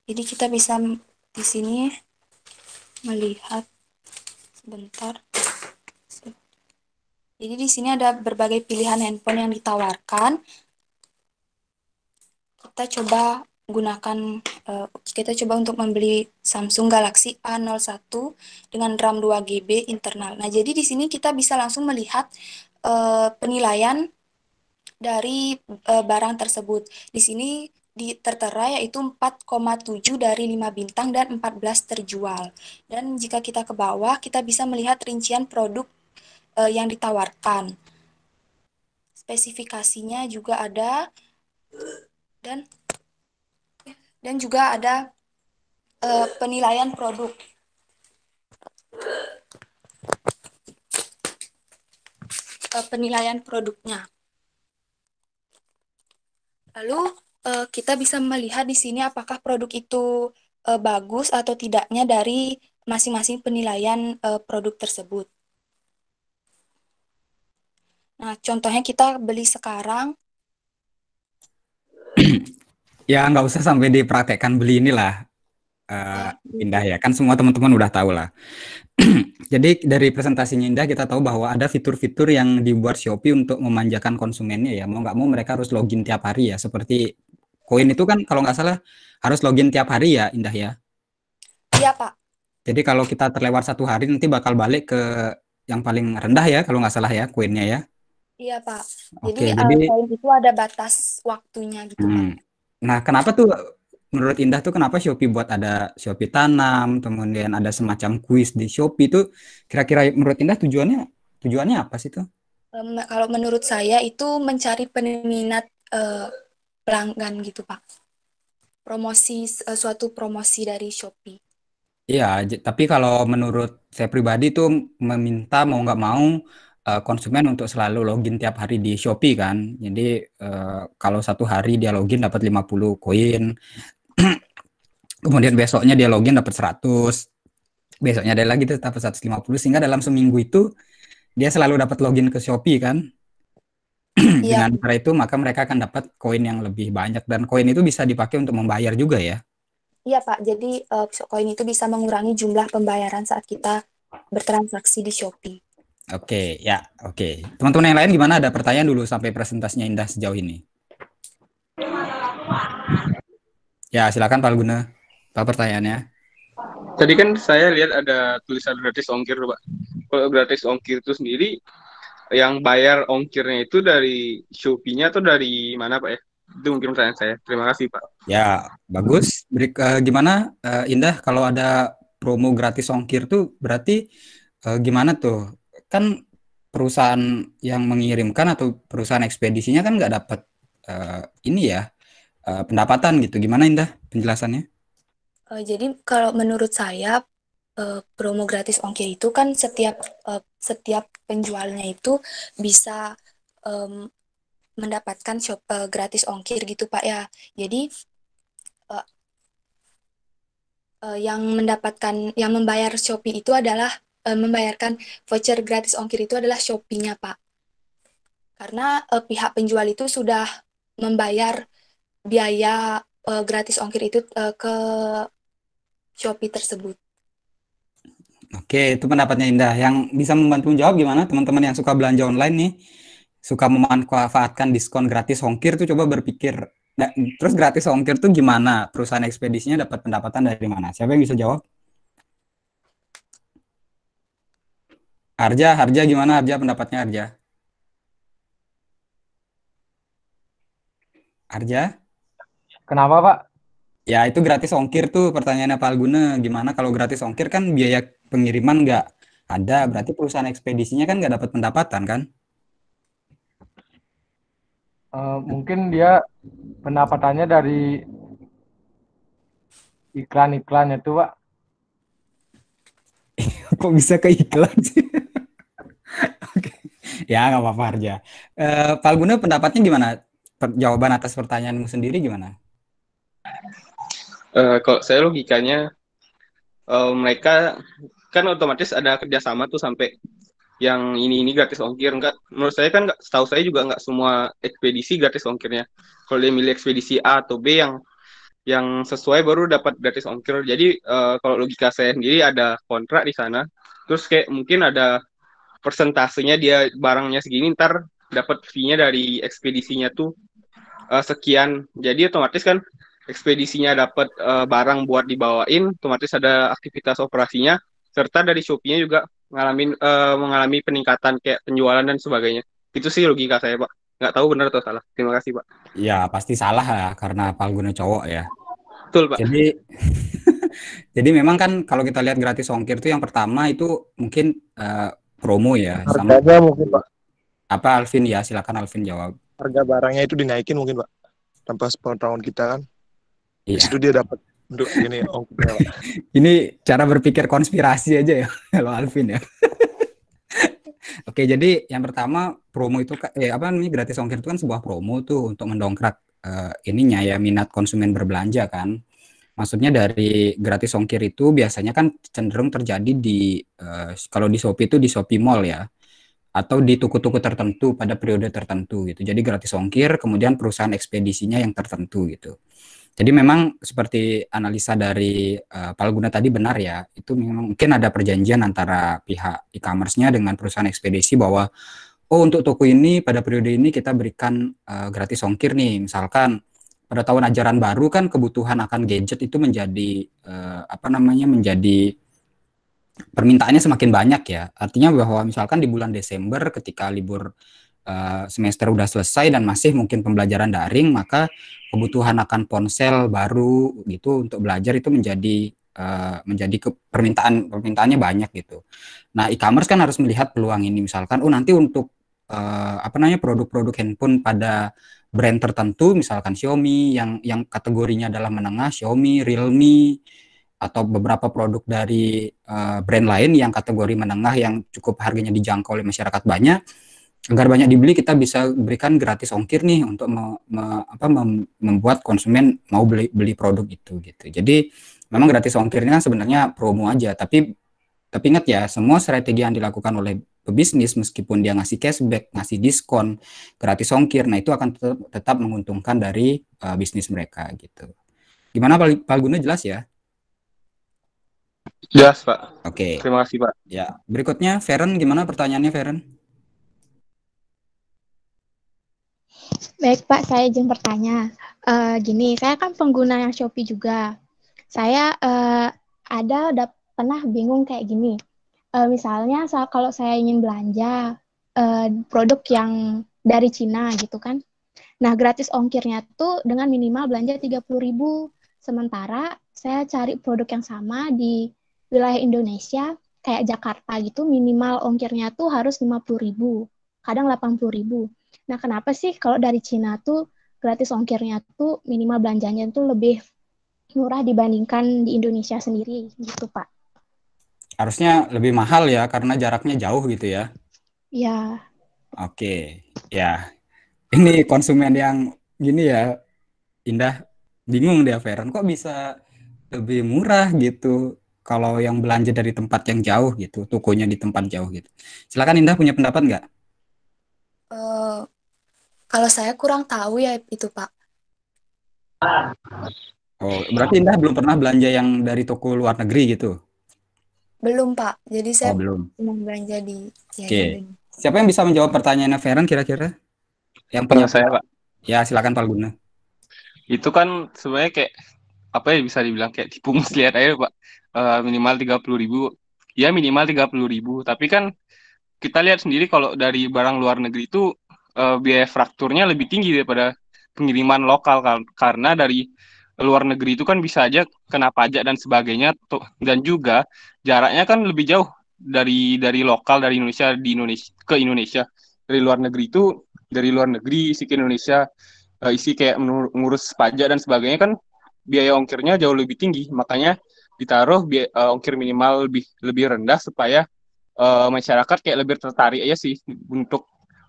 Jadi kita bisa di sini melihat sebentar. Jadi di sini ada berbagai pilihan handphone yang ditawarkan. Kita coba gunakan eh, kita coba untuk membeli Samsung Galaxy A01 dengan RAM 2 GB internal. Nah, jadi di sini kita bisa langsung melihat eh, penilaian dari eh, barang tersebut. Di sini di, tertera yaitu 4,7 dari 5 bintang dan 14 terjual. Dan jika kita ke bawah, kita bisa melihat rincian produk e, yang ditawarkan. Spesifikasinya juga ada dan dan juga ada e, penilaian produk. E, penilaian produknya. Lalu uh, kita bisa melihat di sini apakah produk itu uh, bagus atau tidaknya dari masing-masing penilaian uh, produk tersebut. Nah, contohnya kita beli sekarang. ya, nggak usah sampai dipraktekkan beli inilah uh, Indah ya. Kan semua teman-teman udah tahu lah. Jadi dari presentasinya Indah kita tahu bahwa ada fitur-fitur yang dibuat Shopee untuk memanjakan konsumennya ya. Mau nggak mau mereka harus login tiap hari ya. Seperti koin itu kan kalau nggak salah harus login tiap hari ya Indah ya? Iya Pak. Jadi kalau kita terlewat satu hari nanti bakal balik ke yang paling rendah ya kalau nggak salah ya koinnya ya? Iya Pak. Jadi, Oke, eh, jadi koin itu ada batas waktunya gitu. Hmm. Pak. Nah kenapa tuh menurut Indah tuh kenapa Shopee buat ada Shopee tanam, kemudian ada semacam kuis di Shopee itu kira-kira menurut Indah tujuannya tujuannya apa sih tuh? kalau menurut saya itu mencari peminat uh, pelanggan gitu Pak. Promosi eh, suatu promosi dari Shopee. Iya, tapi kalau menurut saya pribadi itu meminta mau nggak mau eh, konsumen untuk selalu login tiap hari di Shopee kan. Jadi eh, kalau satu hari dia login dapat 50 koin. Kemudian besoknya dia login dapat 100. Besoknya ada lagi dapat 150 sehingga dalam seminggu itu dia selalu dapat login ke Shopee kan. Iya. dengan cara itu maka mereka akan dapat koin yang lebih banyak dan koin itu bisa dipakai untuk membayar juga ya iya pak jadi uh, koin itu bisa mengurangi jumlah pembayaran saat kita bertransaksi di shopee oke okay, ya oke okay. teman-teman yang lain gimana ada pertanyaan dulu sampai presentasinya indah sejauh ini ya silakan pak Guna pak pertanyaannya tadi kan saya lihat ada tulisan gratis ongkir pak kalau gratis ongkir itu sendiri yang bayar ongkirnya itu dari Shopee-nya atau dari mana Pak ya? Itu mungkin pertanyaan saya. Terima kasih Pak. Ya, bagus. Berik, uh, eh, gimana uh, Indah kalau ada promo gratis ongkir tuh berarti uh, gimana tuh? Kan perusahaan yang mengirimkan atau perusahaan ekspedisinya kan nggak dapat uh, ini ya uh, pendapatan gitu. Gimana Indah penjelasannya? Uh, jadi kalau menurut saya uh, promo gratis ongkir itu kan setiap uh, setiap penjualnya itu bisa um, mendapatkan shop uh, gratis ongkir gitu Pak ya. Jadi yang mendapatkan yang membayar Shopee itu adalah uh, membayarkan voucher gratis ongkir itu adalah Shopee-nya Pak. Karena uh, pihak penjual itu sudah membayar biaya uh, gratis ongkir itu uh, ke Shopee tersebut. Oke, itu pendapatnya Indah. Yang bisa membantu menjawab gimana teman-teman yang suka belanja online nih, suka memanfaatkan diskon gratis ongkir tuh coba berpikir. Nah, terus gratis ongkir tuh gimana? Perusahaan ekspedisinya dapat pendapatan dari mana? Siapa yang bisa jawab? Harja, Harja gimana Harja pendapatnya Harja? Harja? Kenapa Pak? Ya itu gratis ongkir tuh pertanyaannya Pak Alguna. Gimana kalau gratis ongkir kan biaya pengiriman nggak ada, berarti perusahaan ekspedisinya kan nggak dapat pendapatan kan? Uh, mungkin dia pendapatannya dari iklan-iklannya tuh Pak. Kok bisa ke iklan sih? Oke. Ya nggak apa-apa Arja. Uh, eh, Pak Alguna pendapatnya gimana? Per jawaban atas pertanyaanmu sendiri gimana? Eh, kalau saya logikanya uh, mereka kan otomatis ada kerjasama tuh sampai yang ini ini gratis ongkir enggak menurut saya kan enggak setahu saya juga enggak semua ekspedisi gratis ongkirnya kalau dia milih ekspedisi A atau B yang yang sesuai baru dapat gratis ongkir jadi uh, kalau logika saya sendiri ada kontrak di sana terus kayak mungkin ada persentasenya dia barangnya segini ntar dapat fee-nya dari ekspedisinya tuh uh, sekian jadi otomatis kan ekspedisinya dapat uh, barang buat dibawain, otomatis ada aktivitas operasinya, serta dari Shopee-nya juga mengalami uh, eh, mengalami peningkatan kayak penjualan dan sebagainya. Itu sih logika saya, Pak. Nggak tahu benar atau salah. Terima kasih, Pak. Ya, pasti salah ya, karena palguna cowok ya. Betul, Pak. Jadi, jadi memang kan kalau kita lihat gratis ongkir itu yang pertama itu mungkin uh, promo ya. Harganya sama... mungkin, Pak. Apa, Alvin? Ya, silakan Alvin jawab. Harga barangnya itu dinaikin mungkin, Pak. Tanpa sepengetahuan kita kan. Iya. Itu dia dapat untuk ini Om Ini cara berpikir konspirasi aja ya, kalau Alvin ya. Oke, jadi yang pertama promo itu eh, apa namanya gratis ongkir itu kan sebuah promo tuh untuk mendongkrak eh, ininya ya minat konsumen berbelanja kan. Maksudnya dari gratis ongkir itu biasanya kan cenderung terjadi di eh, kalau di Shopee itu di Shopee Mall ya atau di tuku-tuku tertentu pada periode tertentu gitu. Jadi gratis ongkir kemudian perusahaan ekspedisinya yang tertentu gitu. Jadi memang seperti analisa dari uh, eh, Palguna tadi benar ya, itu memang mungkin ada perjanjian antara pihak e-commerce-nya dengan perusahaan ekspedisi bahwa oh untuk toko ini pada periode ini kita berikan uh, gratis ongkir nih, misalkan pada tahun ajaran baru kan kebutuhan akan gadget itu menjadi uh, apa namanya menjadi permintaannya semakin banyak ya. Artinya bahwa misalkan di bulan Desember ketika libur Eh, semester udah selesai dan masih mungkin pembelajaran daring, maka kebutuhan akan ponsel baru gitu untuk belajar itu menjadi uh, menjadi ke, permintaan permintaannya banyak gitu. Nah, e-commerce kan harus melihat peluang ini misalkan oh nanti untuk uh, apa namanya produk-produk handphone pada brand tertentu misalkan Xiaomi yang yang kategorinya adalah menengah Xiaomi, Realme atau beberapa produk dari uh, brand lain yang kategori menengah yang cukup harganya dijangkau oleh masyarakat banyak agar banyak dibeli kita bisa berikan gratis ongkir nih untuk me, me, apa, mem, membuat konsumen mau beli beli produk itu gitu jadi memang gratis ongkirnya kan sebenarnya promo aja tapi tapi ingat ya semua strategi yang dilakukan oleh pebisnis meskipun dia ngasih cashback ngasih diskon gratis ongkir nah itu akan tetap, tetap menguntungkan dari uh, bisnis mereka gitu gimana Pak guna jelas ya jelas Pak oke okay. terima kasih Pak ya berikutnya Feren gimana pertanyaannya Feren Baik Pak, saya izin bertanya. Uh, gini, saya kan pengguna yang Shopee juga. Saya uh, ada udah pernah bingung kayak gini. Uh, misalnya kalau saya ingin belanja uh, produk yang dari Cina gitu kan. Nah, gratis ongkirnya tuh dengan minimal belanja 30.000. Sementara saya cari produk yang sama di wilayah Indonesia kayak Jakarta gitu minimal ongkirnya tuh harus 50.000, kadang 80.000. Nah, kenapa sih kalau dari Cina tuh gratis ongkirnya tuh minimal belanjanya tuh lebih murah dibandingkan di Indonesia sendiri gitu, Pak? Harusnya lebih mahal ya karena jaraknya jauh gitu ya. Iya. Oke, ya. Ini konsumen yang gini ya, Indah bingung deh Veron kok bisa lebih murah gitu kalau yang belanja dari tempat yang jauh gitu, tokonya di tempat jauh gitu. Silakan Indah punya pendapat nggak? Eh, kalau saya kurang tahu ya itu Pak. Oh, berarti Indah belum pernah belanja yang dari toko luar negeri gitu? Belum Pak, jadi saya oh, belum belanja di. Oke. Okay. Siapa yang bisa menjawab pertanyaannya Feren kira-kira? Yang punya saya Pak. Ya silakan Pak Guna. Itu kan sebenarnya kayak apa ya bisa dibilang kayak tipu muslihat aja Pak. Uh, minimal tiga puluh ribu. Ya minimal tiga puluh ribu, tapi kan kita lihat sendiri kalau dari barang luar negeri itu uh, biaya frakturnya lebih tinggi daripada pengiriman lokal kan karena dari luar negeri itu kan bisa aja kena pajak dan sebagainya dan juga jaraknya kan lebih jauh dari dari lokal dari Indonesia di Indonesia ke Indonesia dari luar negeri itu dari luar negeri isi ke Indonesia uh, isi kayak mengurus pajak dan sebagainya kan biaya ongkirnya jauh lebih tinggi makanya ditaruh biaya, uh, eh, ongkir minimal lebih lebih rendah supaya uh, masyarakat kayak lebih tertarik aja sih untuk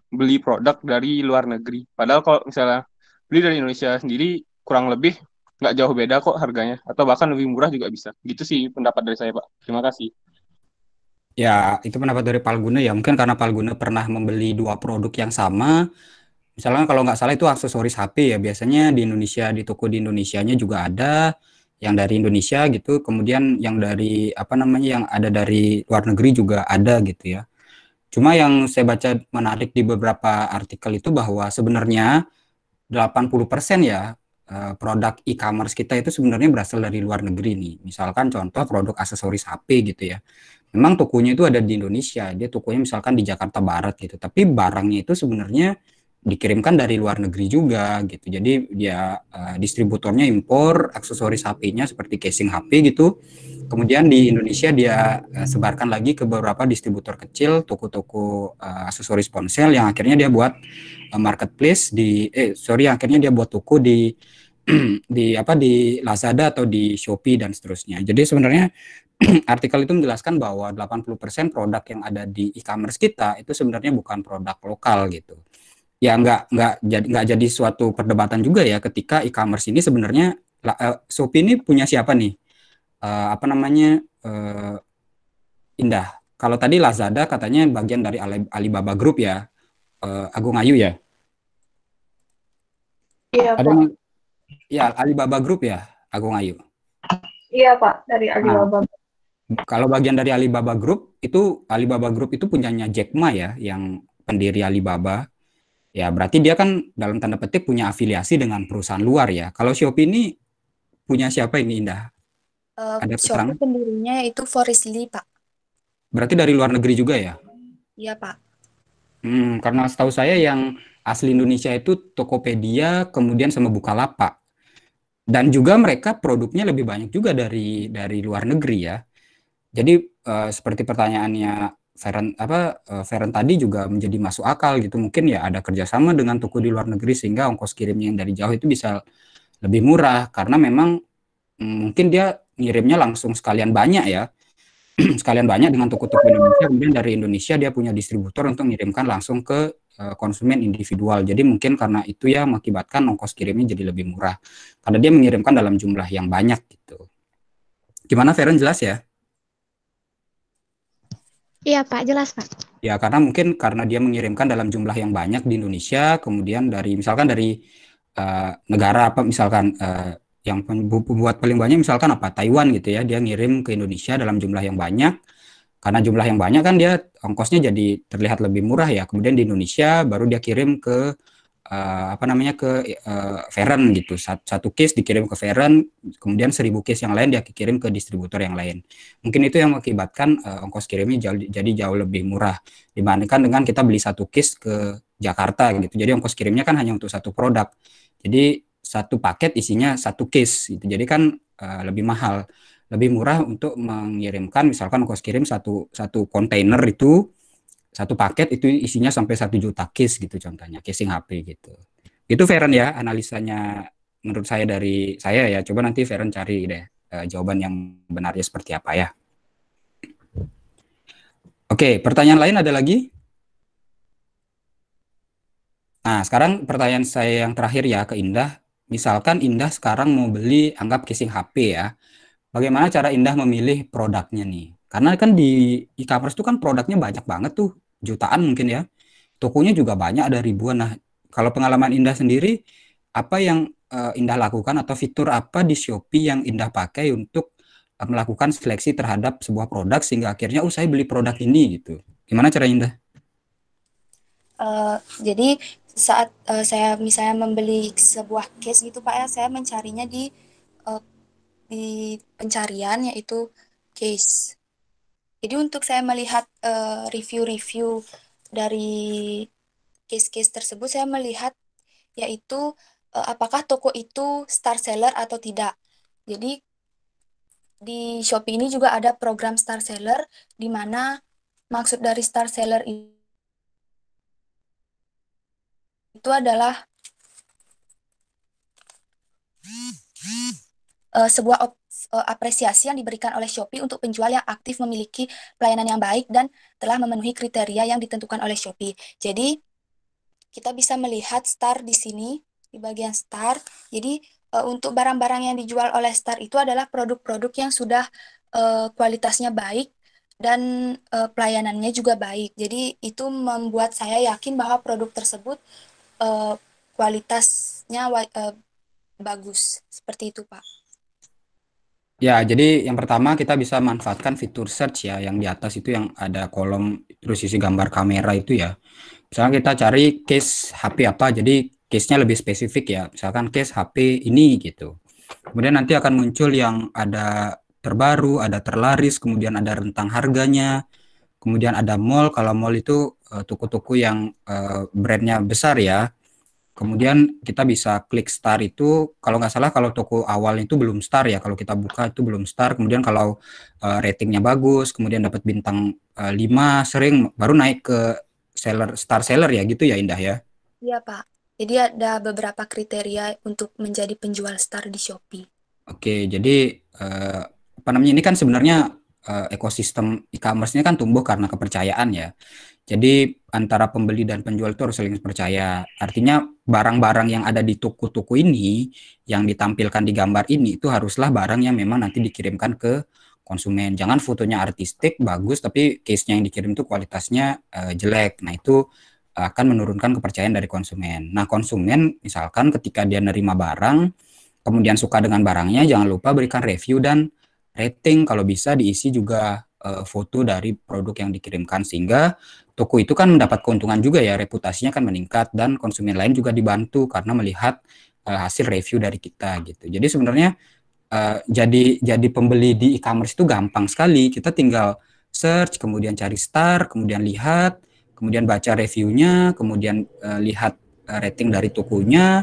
beli produk dari luar negeri. Padahal kalau misalnya beli dari Indonesia sendiri kurang lebih nggak jauh beda kok harganya atau bahkan lebih murah juga bisa. Gitu sih pendapat dari saya, Pak. Terima kasih. Ya, itu pendapat dari Palguna ya. Mungkin karena Palguna pernah membeli dua produk yang sama. Misalnya kalau nggak salah itu aksesoris HP ya. Biasanya di Indonesia, di toko di Indonesia-nya juga ada yang dari Indonesia gitu, kemudian yang dari apa namanya yang ada dari luar negeri juga ada gitu ya. Cuma yang saya baca menarik di beberapa artikel itu bahwa sebenarnya 80% ya eh, produk e-commerce kita itu sebenarnya berasal dari luar negeri nih. Misalkan contoh produk aksesoris HP gitu ya. Memang tokonya itu ada di Indonesia, dia tokonya misalkan di Jakarta Barat gitu. Tapi barangnya itu sebenarnya dikirimkan dari luar negeri juga gitu. Jadi dia uh, distributornya impor aksesoris HP-nya seperti casing HP gitu. Kemudian di Indonesia dia uh, sebarkan lagi ke beberapa distributor kecil, toko-toko uh, aksesoris ponsel yang akhirnya dia buat uh, marketplace di eh sorry akhirnya dia buat toko di di apa di Lazada atau di Shopee dan seterusnya. Jadi sebenarnya artikel itu menjelaskan bahwa 80% produk yang ada di e-commerce kita itu sebenarnya bukan produk lokal gitu ya nggak nggak jadi nggak jadi suatu perdebatan juga ya ketika e-commerce ini sebenarnya uh, Shopee ini punya siapa nih? Uh, apa namanya uh, Indah? Kalau tadi Lazada katanya bagian dari Alibaba Group ya, uh, Agung Ayu ya. Iya Ada pak. Ya Alibaba Group ya, Agung Ayu. Iya pak dari ah. Alibaba. Nah, kalau bagian dari Alibaba Group itu Alibaba Group itu punyanya Jack Ma ya yang pendiri Alibaba Ya, berarti dia kan dalam tanda petik punya afiliasi dengan perusahaan luar ya. Kalau Shopee ini punya siapa ini Indah? Uh, Ada Shopee pendirinya itu Forestly Pak. Berarti dari luar negeri juga ya? Iya, Pak. Hmm, karena setahu saya yang asli Indonesia itu Tokopedia, kemudian sama Bukalapak. Dan juga mereka produknya lebih banyak juga dari dari luar negeri ya. Jadi uh, seperti pertanyaannya Veren apa eh, Veren tadi juga menjadi masuk akal gitu mungkin ya ada kerjasama dengan toko di luar negeri sehingga ongkos kirimnya yang dari jauh itu bisa lebih murah karena memang mm, mungkin dia ngirimnya langsung sekalian banyak ya sekalian banyak dengan toko-toko Indonesia kemudian dari Indonesia dia punya distributor untuk ngirimkan langsung ke eh, konsumen individual jadi mungkin karena itu ya mengakibatkan ongkos kirimnya jadi lebih murah karena dia mengirimkan dalam jumlah yang banyak gitu gimana Veren jelas ya Iya Pak, jelas Pak. Ya karena mungkin karena dia mengirimkan dalam jumlah yang banyak di Indonesia, kemudian dari misalkan dari uh, negara apa misalkan uh, yang pembuat paling banyak misalkan apa Taiwan gitu ya dia ngirim ke Indonesia dalam jumlah yang banyak karena jumlah yang banyak kan dia ongkosnya jadi terlihat lebih murah ya kemudian di Indonesia baru dia kirim ke uh, apa namanya ke uh, Veren gitu satu, satu case dikirim ke Veren kemudian seribu case yang lain dia kirim ke distributor yang lain mungkin itu yang mengakibatkan uh, ongkos kirimnya jauh, jadi jauh lebih murah dibandingkan dengan kita beli satu case ke Jakarta gitu jadi ongkos kirimnya kan hanya untuk satu produk jadi satu paket isinya satu case gitu jadi kan uh, lebih mahal lebih murah untuk mengirimkan misalkan ongkos kirim satu satu kontainer itu satu paket itu isinya sampai satu juta case gitu contohnya casing HP gitu itu Feren ya analisanya menurut saya dari saya ya coba nanti Feren cari deh uh, jawaban yang benarnya seperti apa ya Oke, pertanyaan lain ada lagi? Nah, sekarang pertanyaan saya yang terakhir ya ke Indah. Misalkan Indah sekarang mau beli anggap casing HP ya. Bagaimana cara Indah memilih produknya nih? Karena kan di e-commerce itu kan produknya banyak banget tuh jutaan mungkin ya. Tokonya juga banyak ada ribuan. Nah, kalau pengalaman Indah sendiri apa yang uh, Indah lakukan atau fitur apa di Shopee yang Indah pakai untuk uh, melakukan seleksi terhadap sebuah produk sehingga akhirnya oh saya beli produk ini gitu. Gimana cara Indah? Uh, jadi saat uh, saya misalnya membeli sebuah case gitu Pak ya, saya mencarinya di uh, di pencarian yaitu case jadi untuk saya melihat eh, review-review uh, dari case-case tersebut, saya melihat yaitu uh, apakah toko itu star seller atau tidak. Jadi di Shopee ini juga ada program star seller, di mana maksud dari star seller itu adalah uh, sebuah op uh, apresiasi yang diberikan oleh Shopee untuk penjual yang aktif memiliki pelayanan yang baik dan telah memenuhi kriteria yang ditentukan oleh Shopee. Jadi kita bisa melihat star di sini di bagian star. Jadi uh, untuk barang-barang yang dijual oleh star itu adalah produk-produk yang sudah uh, kualitasnya baik dan uh, pelayanannya juga baik. Jadi itu membuat saya yakin bahwa produk tersebut uh, kualitasnya uh, bagus. Seperti itu, Pak. Ya, jadi yang pertama kita bisa manfaatkan fitur search ya, yang di atas itu yang ada kolom terus isi gambar kamera itu ya. Misalnya kita cari case HP apa, jadi case-nya lebih spesifik ya. Misalkan case HP ini gitu. Kemudian nanti akan muncul yang ada terbaru, ada terlaris, kemudian ada rentang harganya, kemudian ada mall. Kalau mall itu toko-toko uh, eh, yang uh, brandnya besar ya. Kemudian kita bisa klik start itu, kalau nggak salah kalau toko awal itu belum start ya, kalau kita buka itu belum start. Kemudian kalau uh, ratingnya bagus, kemudian dapat bintang uh, eh, 5 sering baru naik ke seller star seller ya gitu ya Indah ya. Iya Pak. Jadi ada beberapa kriteria untuk menjadi penjual star di Shopee. Oke, jadi uh, apa namanya ini kan sebenarnya uh, ekosistem e-commerce-nya kan tumbuh karena kepercayaan ya. Jadi antara pembeli dan penjual itu harus saling percaya. Artinya barang-barang yang ada di toko-toko ini yang ditampilkan di gambar ini itu haruslah barang yang memang nanti dikirimkan ke konsumen. Jangan fotonya artistik bagus tapi case-nya yang dikirim itu kualitasnya uh, jelek. Nah, itu eh, akan menurunkan kepercayaan dari konsumen. Nah, konsumen misalkan ketika dia nerima barang kemudian suka dengan barangnya, jangan lupa berikan review dan rating kalau bisa diisi juga Eh, foto dari produk yang dikirimkan sehingga toko itu kan mendapat keuntungan juga ya reputasinya kan meningkat dan konsumen lain juga dibantu karena melihat uh, hasil review dari kita gitu. Jadi sebenarnya uh, jadi jadi pembeli di e-commerce itu gampang sekali. Kita tinggal search, kemudian cari star, kemudian lihat, kemudian baca reviewnya, kemudian uh, lihat rating dari tokonya.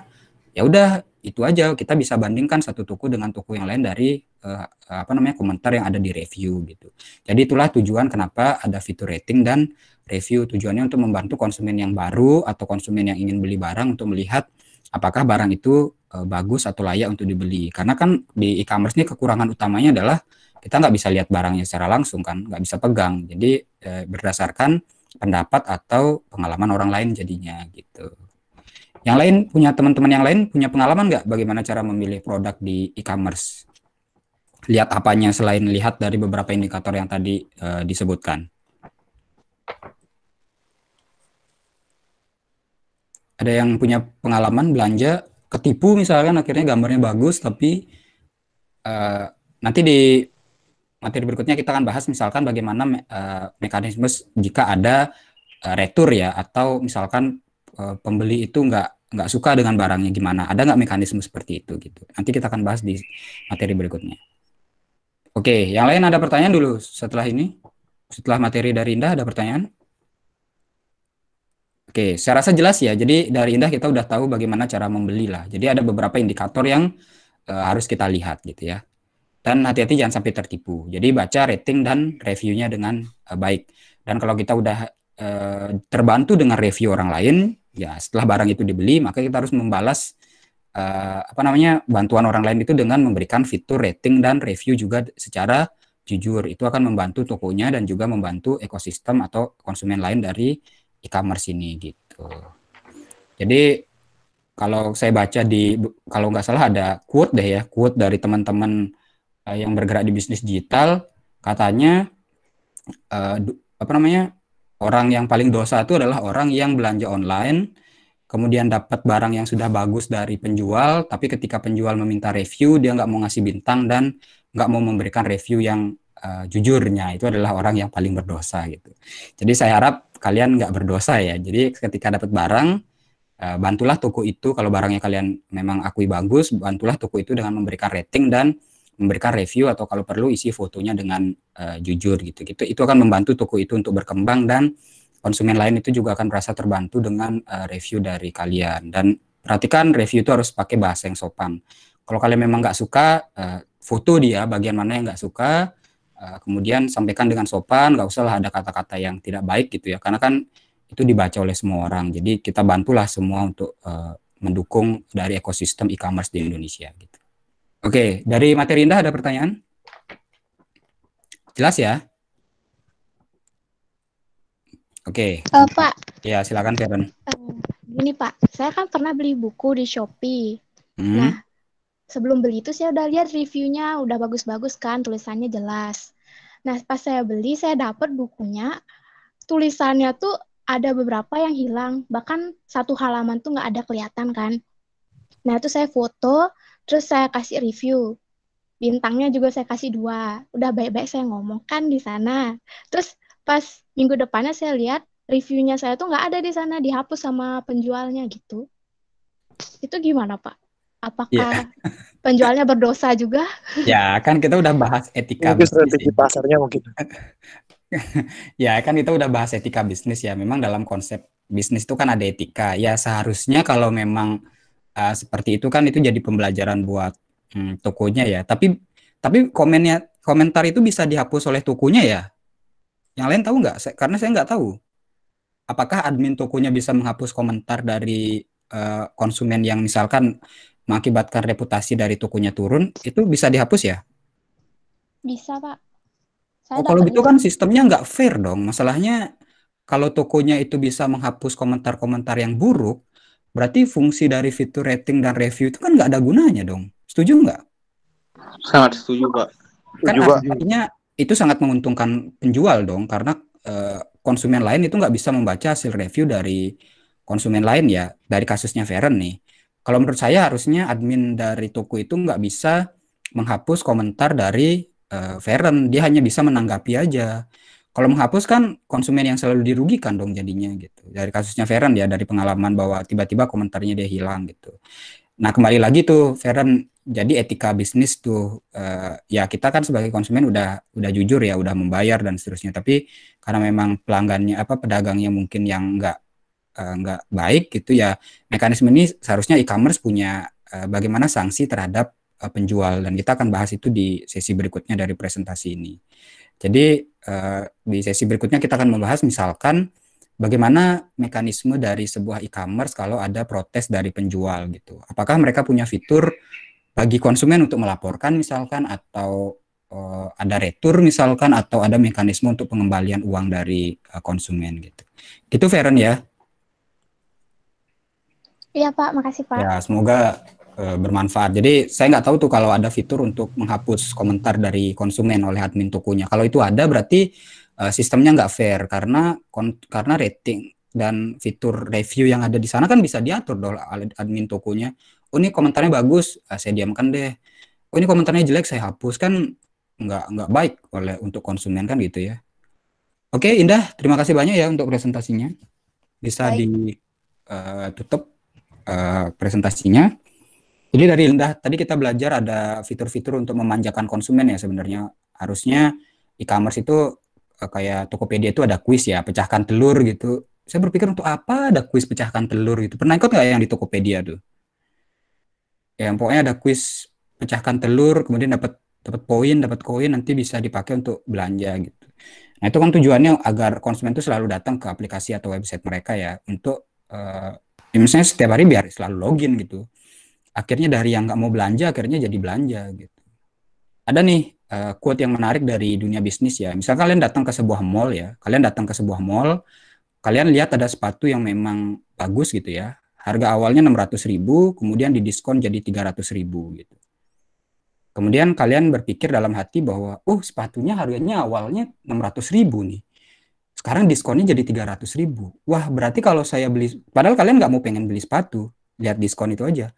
Ya udah itu aja kita bisa bandingkan satu toko dengan toko yang lain dari uh, apa namanya komentar yang ada di review gitu. Jadi itulah tujuan kenapa ada fitur rating dan review tujuannya untuk membantu konsumen yang baru atau konsumen yang ingin beli barang untuk melihat apakah barang itu uh, bagus atau layak untuk dibeli. Karena kan di e-commerce ini kekurangan utamanya adalah kita nggak bisa lihat barangnya secara langsung kan, nggak bisa pegang. Jadi eh, berdasarkan pendapat atau pengalaman orang lain jadinya gitu. Yang lain punya teman-teman yang lain punya pengalaman nggak bagaimana cara memilih produk di e-commerce? Lihat apanya selain lihat dari beberapa indikator yang tadi uh, disebutkan. Ada yang punya pengalaman belanja ketipu misalkan akhirnya gambarnya bagus tapi uh, nanti di materi berikutnya kita akan bahas misalkan bagaimana uh, mekanisme jika ada uh, retur ya atau misalkan Eh, pembeli itu nggak nggak suka dengan barangnya gimana ada nggak mekanisme seperti itu gitu nanti kita akan bahas di materi berikutnya oke yang lain ada pertanyaan dulu setelah ini setelah materi dari Indah ada pertanyaan Oke, saya rasa jelas ya. Jadi dari Indah kita udah tahu bagaimana cara membeli lah. Jadi ada beberapa indikator yang e, harus kita lihat gitu ya. Dan hati-hati jangan sampai tertipu. Jadi baca rating dan reviewnya dengan e, baik. Dan kalau kita udah terbantu dengan review orang lain, ya setelah barang itu dibeli maka kita harus membalas uh, apa namanya bantuan orang lain itu dengan memberikan fitur rating dan review juga secara jujur itu akan membantu tokonya dan juga membantu ekosistem atau konsumen lain dari e-commerce ini gitu. Jadi kalau saya baca di kalau nggak salah ada quote deh ya quote dari teman-teman eh, yang bergerak di bisnis digital katanya uh, apa namanya Orang yang paling dosa itu adalah orang yang belanja online, kemudian dapat barang yang sudah bagus dari penjual, tapi ketika penjual meminta review, dia nggak mau ngasih bintang dan nggak mau memberikan review yang uh, jujurnya. Itu adalah orang yang paling berdosa gitu. Jadi saya harap kalian nggak berdosa ya. Jadi ketika dapat barang, eh, bantulah toko itu kalau barangnya kalian memang akui bagus, bantulah toko itu dengan memberikan rating dan memberikan review atau kalau perlu isi fotonya dengan uh, jujur gitu gitu itu akan membantu toko itu untuk berkembang dan konsumen lain itu juga akan merasa terbantu dengan uh, review dari kalian dan perhatikan review itu harus pakai bahasa yang sopan kalau kalian memang nggak suka uh, foto dia bagian mana yang nggak suka uh, kemudian sampaikan dengan sopan nggak usahlah ada kata-kata yang tidak baik gitu ya karena kan itu dibaca oleh semua orang jadi kita bantulah semua untuk uh, mendukung dari ekosistem e-commerce di Indonesia gitu. Oke, dari materi Indah ada pertanyaan? Jelas ya? Oke. Uh, Pak. Ya, silakan Karen. Uh, eh, gini Pak, saya kan pernah beli buku di Shopee. Hmm. Nah, sebelum beli itu saya udah lihat reviewnya, udah bagus-bagus kan, tulisannya jelas. Nah, pas saya beli, saya dapat bukunya, tulisannya tuh ada beberapa yang hilang, bahkan satu halaman tuh nggak ada kelihatan kan. Nah, itu saya foto, Terus saya kasih review. Bintangnya juga saya kasih dua. Udah baik-baik saya ngomong kan di sana. Terus pas minggu depannya saya lihat reviewnya saya tuh nggak ada di sana, dihapus sama penjualnya gitu. Itu gimana Pak? Apakah yeah. penjualnya berdosa juga? ya kan kita udah bahas etika. Mungkin strategi pasarnya mungkin. ya kan kita udah bahas etika bisnis ya. Memang dalam konsep bisnis itu kan ada etika. Ya seharusnya kalau memang uh, seperti itu kan itu jadi pembelajaran buat hmm, tokonya ya. Tapi tapi komennya komentar itu bisa dihapus oleh tokonya ya. Yang lain tahu nggak? Karena saya nggak tahu. Apakah admin tokonya bisa menghapus komentar dari uh, konsumen yang misalkan mengakibatkan reputasi dari tokonya turun itu bisa dihapus ya? Bisa pak. Saya oh, kalau gitu kan sistemnya nggak fair dong. Masalahnya kalau tokonya itu bisa menghapus komentar-komentar yang buruk, Berarti fungsi dari fitur rating dan review itu kan nggak ada gunanya dong. Setuju nggak? Sangat setuju, Pak. Kan juga. artinya itu sangat menguntungkan penjual dong, karena uh, konsumen lain itu nggak bisa membaca hasil review dari konsumen lain ya, dari kasusnya Feren nih. Kalau menurut saya harusnya admin dari toko itu nggak bisa menghapus komentar dari uh, dia hanya bisa menanggapi aja. Kalau menghapus kan konsumen yang selalu dirugikan dong jadinya gitu. Dari kasusnya Feren ya dari pengalaman bahwa tiba-tiba komentarnya dia hilang gitu. Nah kembali lagi tuh Feren jadi etika bisnis tuh uh, ya kita kan sebagai konsumen udah udah jujur ya udah membayar dan seterusnya tapi karena memang pelanggannya apa pedagangnya mungkin yang enggak enggak eh, uh, baik gitu ya mekanisme ini seharusnya e-commerce punya uh, bagaimana sanksi terhadap uh, penjual dan kita akan bahas itu di sesi berikutnya dari presentasi ini. Jadi eh, di sesi berikutnya kita akan membahas misalkan bagaimana mekanisme dari sebuah e-commerce kalau ada protes dari penjual gitu. Apakah mereka punya fitur bagi konsumen untuk melaporkan misalkan atau eh, ada retur misalkan atau ada mekanisme untuk pengembalian uang dari eh, konsumen gitu. Itu Feren ya. Iya Pak, makasih Pak. Ya, semoga Eh, bermanfaat. Jadi saya nggak tahu tuh kalau ada fitur untuk menghapus komentar dari konsumen oleh admin tokonya. Kalau itu ada berarti e, sistemnya nggak fair karena kon, karena rating dan fitur review yang ada di sana kan bisa diatur dong admin tokonya. Oh ini komentarnya bagus, ah, saya diamkan deh. Oh ini komentarnya jelek, saya hapus kan nggak nggak baik oleh untuk konsumen kan gitu ya. Oke Indah, terima kasih banyak ya untuk presentasinya. Bisa ditutup eh, ditutup uh, presentasinya. Jadi dari rendah tadi kita belajar ada fitur-fitur untuk memanjakan konsumen ya sebenarnya. Harusnya e-commerce itu eh, kayak Tokopedia itu ada kuis ya, pecahkan telur gitu. Saya berpikir untuk apa ada kuis pecahkan telur gitu. Pernah ikut nggak yang di Tokopedia tuh? Ya pokoknya ada kuis pecahkan telur, kemudian dapat dapat poin, dapat koin nanti bisa dipakai untuk belanja gitu. Nah itu kan tujuannya agar konsumen itu selalu datang ke aplikasi atau website mereka ya untuk uh, misalnya setiap hari biar selalu login gitu akhirnya dari yang nggak mau belanja akhirnya jadi belanja gitu ada nih uh, quote yang menarik dari dunia bisnis ya misal kalian datang ke sebuah mall ya kalian datang ke sebuah mall kalian lihat ada sepatu yang memang bagus gitu ya harga awalnya 600 ribu kemudian didiskon jadi 300 ribu gitu kemudian kalian berpikir dalam hati bahwa oh sepatunya harganya awalnya 600 ribu nih sekarang diskonnya jadi 300 ribu. Wah, berarti kalau saya beli, padahal kalian nggak mau pengen beli sepatu, lihat diskon itu aja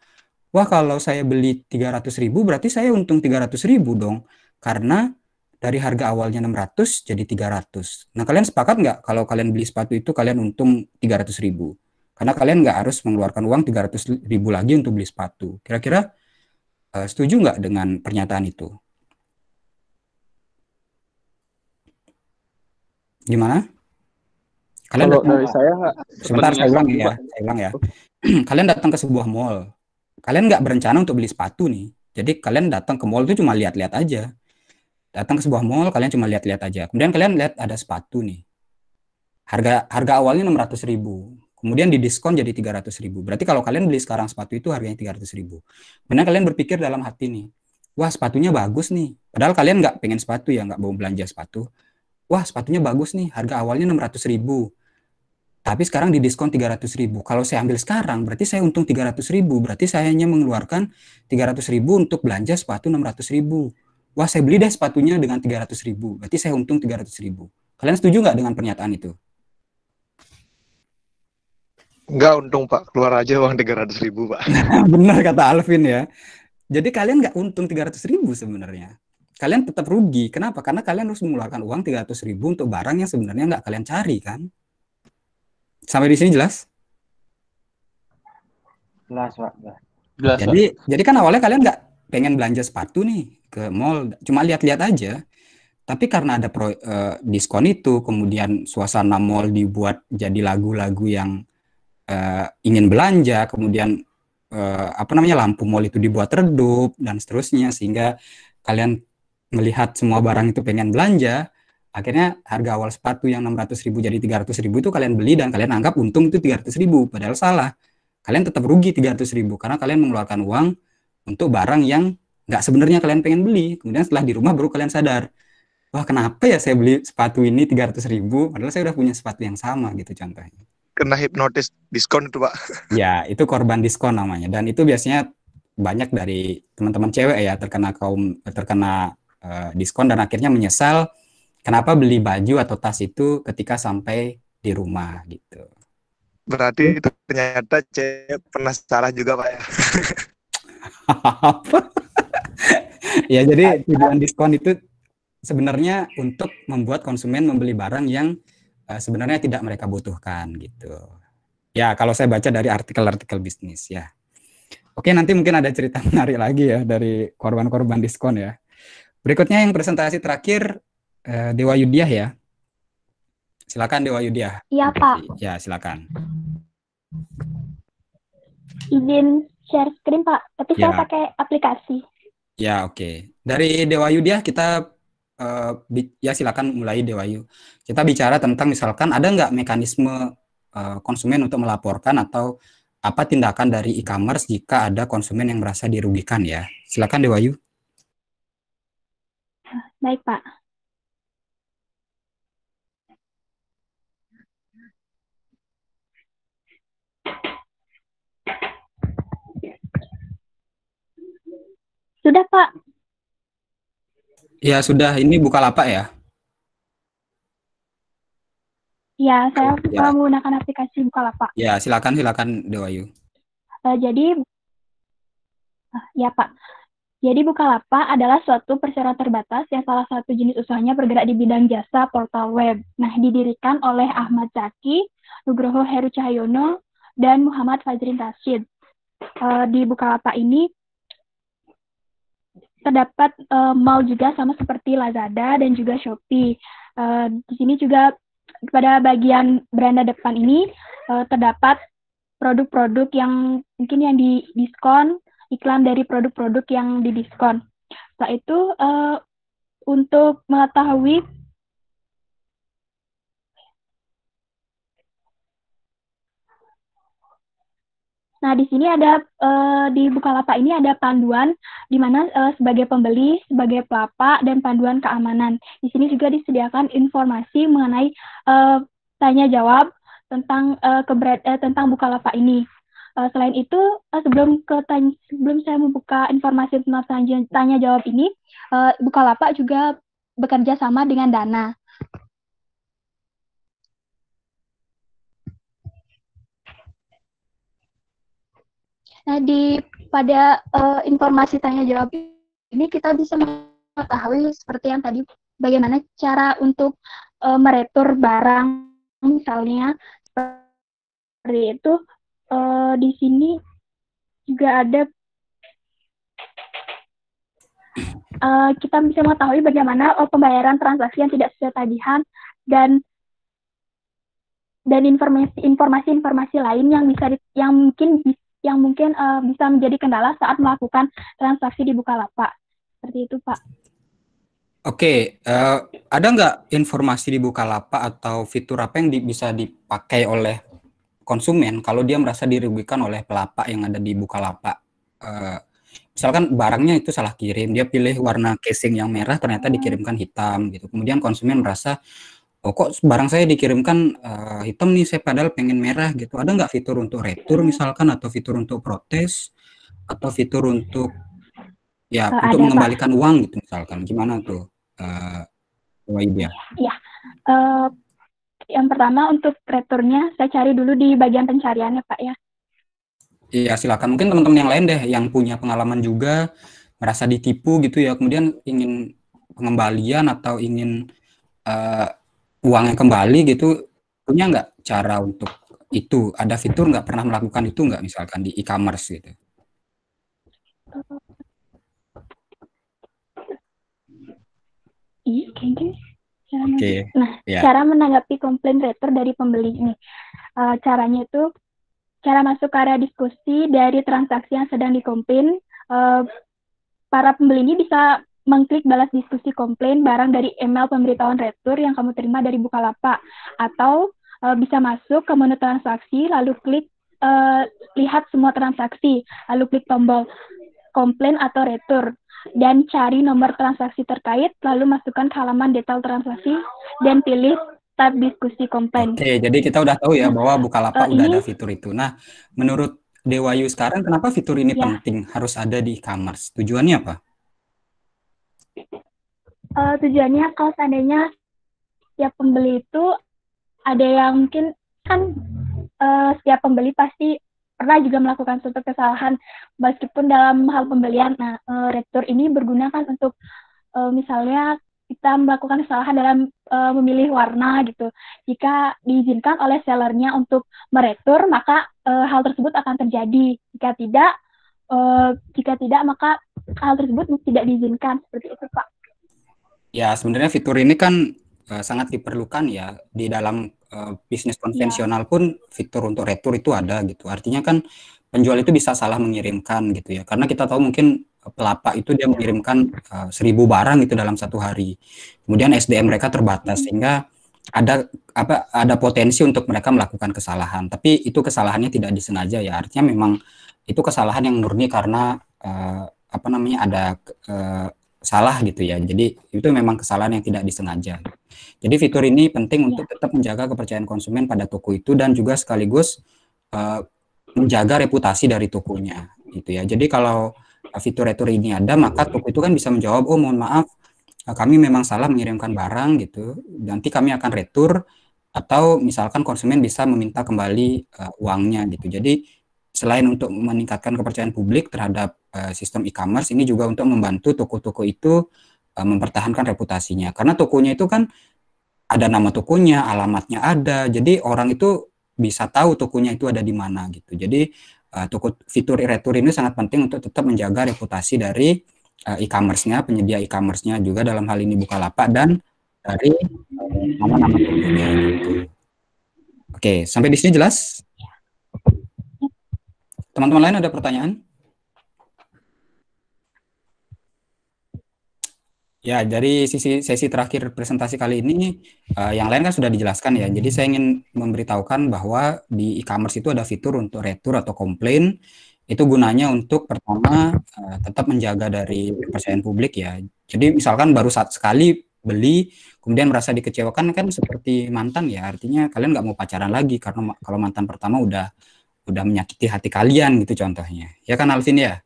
wah kalau saya beli 300 ribu berarti saya untung 300 ribu dong. Karena dari harga awalnya 600 jadi 300. Nah kalian sepakat nggak kalau kalian beli sepatu itu kalian untung 300 ribu? Karena kalian nggak harus mengeluarkan uang 300 ribu lagi untuk beli sepatu. Kira-kira uh, setuju nggak dengan pernyataan itu? Gimana? Kalian Kalau datang, dari saya sebentar saya ulang ya, saya ulang ya. kalian datang ke sebuah mall kalian nggak berencana untuk beli sepatu nih jadi kalian datang ke mall itu cuma lihat-lihat aja datang ke sebuah mall kalian cuma lihat-lihat aja kemudian kalian lihat ada sepatu nih harga harga awalnya 600.000 ribu kemudian didiskon jadi 300.000 ribu berarti kalau kalian beli sekarang sepatu itu harganya 300.000 ribu kemudian kalian berpikir dalam hati nih wah sepatunya bagus nih padahal kalian nggak pengen sepatu ya nggak mau belanja sepatu wah sepatunya bagus nih harga awalnya 600 ribu tapi sekarang di diskon ratus ribu. Kalau saya ambil sekarang, berarti saya untung ratus ribu. Berarti saya hanya mengeluarkan ratus ribu untuk belanja sepatu ratus ribu. Wah, saya beli deh sepatunya dengan ratus ribu. Berarti saya untung ratus ribu. Kalian setuju nggak dengan pernyataan itu? Enggak untung, Pak. Keluar aja uang ratus ribu, Pak. Benar kata Alvin ya. Jadi kalian nggak untung ratus ribu sebenarnya. Kalian tetap rugi. Kenapa? Karena kalian harus mengeluarkan uang ratus ribu untuk barang yang sebenarnya nggak kalian cari, kan? Sampai di sini jelas? Jelas, Pak. Jelas. Jadi, Pak. jadi kan awalnya kalian nggak pengen belanja sepatu nih ke mall, cuma lihat-lihat aja. Tapi karena ada pro, uh, diskon itu, kemudian suasana mall dibuat jadi lagu-lagu yang uh, ingin belanja, kemudian uh, apa namanya lampu mall itu dibuat redup dan seterusnya, sehingga kalian melihat semua barang itu pengen belanja, akhirnya harga awal sepatu yang 600 ribu jadi 300 ribu itu kalian beli dan kalian anggap untung itu 300 ribu padahal salah kalian tetap rugi 300 ribu karena kalian mengeluarkan uang untuk barang yang nggak sebenarnya kalian pengen beli kemudian setelah di rumah baru kalian sadar wah kenapa ya saya beli sepatu ini 300 ribu padahal saya udah punya sepatu yang sama gitu contohnya kena hipnotis diskon itu pak ya itu korban diskon namanya dan itu biasanya banyak dari teman-teman cewek ya terkena kaum terkena uh, diskon dan akhirnya menyesal kenapa beli baju atau tas itu ketika sampai di rumah gitu. Berarti itu ternyata C pernah salah juga Pak ya. ya jadi tujuan diskon itu sebenarnya untuk membuat konsumen membeli barang yang eh, sebenarnya tidak mereka butuhkan gitu. Ya kalau saya baca dari artikel-artikel bisnis ya. Oke nanti mungkin ada cerita menarik lagi ya dari korban-korban diskon ya. Berikutnya yang presentasi terakhir Eh, Dewa Yudiah ya. Silakan Dewa Yudiah. Iya Pak. Ya silakan. Izin share screen Pak, tapi ya. saya pakai aplikasi. Ya oke. Okay. Dari Dewa Yudiah kita eh, ya silakan mulai Dewa Yu. Kita bicara tentang misalkan ada nggak mekanisme uh, konsumen untuk melaporkan atau apa tindakan dari e-commerce jika ada konsumen yang merasa dirugikan ya. Silakan Dewa Dewayu. Baik Pak. Sudah, Pak. Ya, sudah. Ini buka lapak ya? Ya, saya oh, ya. menggunakan aplikasi buka Bukalapak. Ya, silakan silakan Dewayu. Uh, jadi uh, ya, Pak. Jadi Bukalapak adalah suatu perseroan terbatas yang salah satu jenis usahanya bergerak di bidang jasa portal web. Nah, didirikan oleh Ahmad Zaki, Nugroho Heru Cahyono, dan Muhammad Fajrin Rashid. Uh, di Bukalapak ini terdapat uh, mall juga sama seperti Lazada dan juga Shopee. Uh, di sini juga pada bagian beranda depan ini uh, terdapat produk-produk yang mungkin yang di diskon, iklan dari produk-produk yang didiskon. Setelah itu uh, untuk mengetahui Nah, di sini ada uh, di Bukalapak ini ada panduan di mana uh, sebagai pembeli, sebagai pelapak dan panduan keamanan. Di sini juga disediakan informasi mengenai uh, tanya jawab tentang uh, keberat uh, tentang Bukalapak ini. Uh, selain itu, uh, sebelum ke tanya, sebelum saya membuka informasi tentang tanya, jawab ini, uh, Bukalapak juga bekerja sama dengan Dana. Nah, di pada uh, informasi tanya jawab ini kita bisa mengetahui seperti yang tadi bagaimana cara untuk uh, meretur barang misalnya seperti itu uh, di sini juga ada uh, kita bisa mengetahui bagaimana uh, pembayaran transaksi yang tidak sesuai tagihan dan dan informasi informasi-informasi lain yang bisa di, yang mungkin bisa yang mungkin uh, bisa menjadi kendala saat melakukan transaksi di Bukalapak. Seperti itu, Pak. Oke, okay, uh, eh, ada nggak informasi di Bukalapak atau fitur apa yang di, bisa dipakai oleh konsumen kalau dia merasa dirugikan oleh pelapak yang ada di Bukalapak? Uh, misalkan barangnya itu salah kirim, dia pilih warna casing yang merah ternyata dikirimkan hitam gitu. Kemudian konsumen merasa oh kok barang saya dikirimkan uh, hitam nih saya padahal pengen merah gitu ada nggak fitur untuk retur misalkan atau fitur untuk protes atau fitur untuk ya uh, untuk mengembalikan Pak. uang gitu misalkan gimana tuh uh, Iya. Ya. Uh, yang pertama untuk returnya saya cari dulu di bagian pencariannya Pak ya. Iya silakan mungkin teman-teman yang lain deh yang punya pengalaman juga merasa ditipu gitu ya kemudian ingin pengembalian atau ingin uangnya kembali gitu punya nggak cara untuk itu ada fitur nggak pernah melakukan itu nggak misalkan di e-commerce gitu iya kayaknya cara nah yeah. cara menanggapi komplain retur dari pembeli ini uh, caranya itu cara masuk ke area diskusi dari transaksi yang sedang dikomplain uh, para pembeli ini bisa mengklik balas diskusi komplain barang dari email pemberitahuan retur yang kamu terima dari Bukalapak atau e, bisa masuk ke menu transaksi lalu klik e, lihat semua transaksi lalu klik tombol komplain atau retur dan cari nomor transaksi terkait, lalu masukkan ke halaman detail transaksi dan pilih tab diskusi komplain. Oke, jadi kita udah tahu ya bahwa Bukalapak uh, udah ini, ada fitur itu. Nah, menurut Dewayu sekarang kenapa fitur ini ya. penting harus ada di e-commerce? Tujuannya apa? Uh, tujuannya kalau seandainya setiap pembeli itu ada yang mungkin kan uh, setiap pembeli pasti pernah juga melakukan suatu kesalahan meskipun dalam hal pembelian. Nah, uh, eh, retur ini berguna kan untuk uh, misalnya kita melakukan kesalahan dalam uh, memilih warna gitu. Jika diizinkan oleh sellernya untuk meretur, maka uh, hal tersebut akan terjadi. Jika tidak, uh, jika tidak maka hal tersebut tidak diizinkan seperti itu Pak. Ya sebenarnya fitur ini kan uh, sangat diperlukan ya di dalam uh, bisnis konvensional ya. pun fitur untuk retur itu ada gitu. Artinya kan penjual itu bisa salah mengirimkan gitu ya karena kita tahu mungkin pelapak itu dia mengirimkan uh, seribu barang itu dalam satu hari kemudian SDM mereka terbatas hmm. sehingga ada apa ada potensi untuk mereka melakukan kesalahan tapi itu kesalahannya tidak disengaja ya artinya memang itu kesalahan yang murni karena apa namanya ada uh, salah gitu ya. Jadi itu memang kesalahan yang tidak disengaja. Jadi fitur ini penting iya. untuk tetap menjaga kepercayaan konsumen pada toko itu dan juga sekaligus uh, menjaga reputasi dari tokonya gitu ya. Jadi kalau fitur retur ini ada maka toko itu kan bisa menjawab oh mohon maaf eh, kami memang salah mengirimkan barang gitu. Nanti kami akan retur atau misalkan konsumen bisa meminta kembali uh, uangnya gitu. Jadi selain untuk meningkatkan kepercayaan publik terhadap uh, sistem e-commerce ini juga untuk membantu toko-toko itu uh, mempertahankan reputasinya karena tokonya itu kan ada nama tokonya alamatnya ada jadi orang itu bisa tahu tokonya itu ada di mana gitu jadi uh, toko fitur e-retur ini sangat penting untuk tetap menjaga reputasi dari uh, e-commerce-nya penyedia e-commerce-nya juga dalam hal ini bukalapak dan dari nama-nama tokonya gitu. oke sampai di sini jelas Teman-teman lain ada pertanyaan? Ya, dari sisi sesi terakhir presentasi kali ini, uh, yang lain kan sudah dijelaskan ya. Jadi saya ingin memberitahukan bahwa di e-commerce itu ada fitur untuk retur atau komplain. Itu gunanya untuk pertama uh, tetap menjaga dari kepercayaan publik ya. Jadi misalkan baru saat sekali beli, kemudian merasa dikecewakan kan seperti mantan ya. Artinya kalian nggak mau pacaran lagi karena kalau mantan pertama udah udah menyakiti hati kalian gitu contohnya. Ya kan Alvin ya?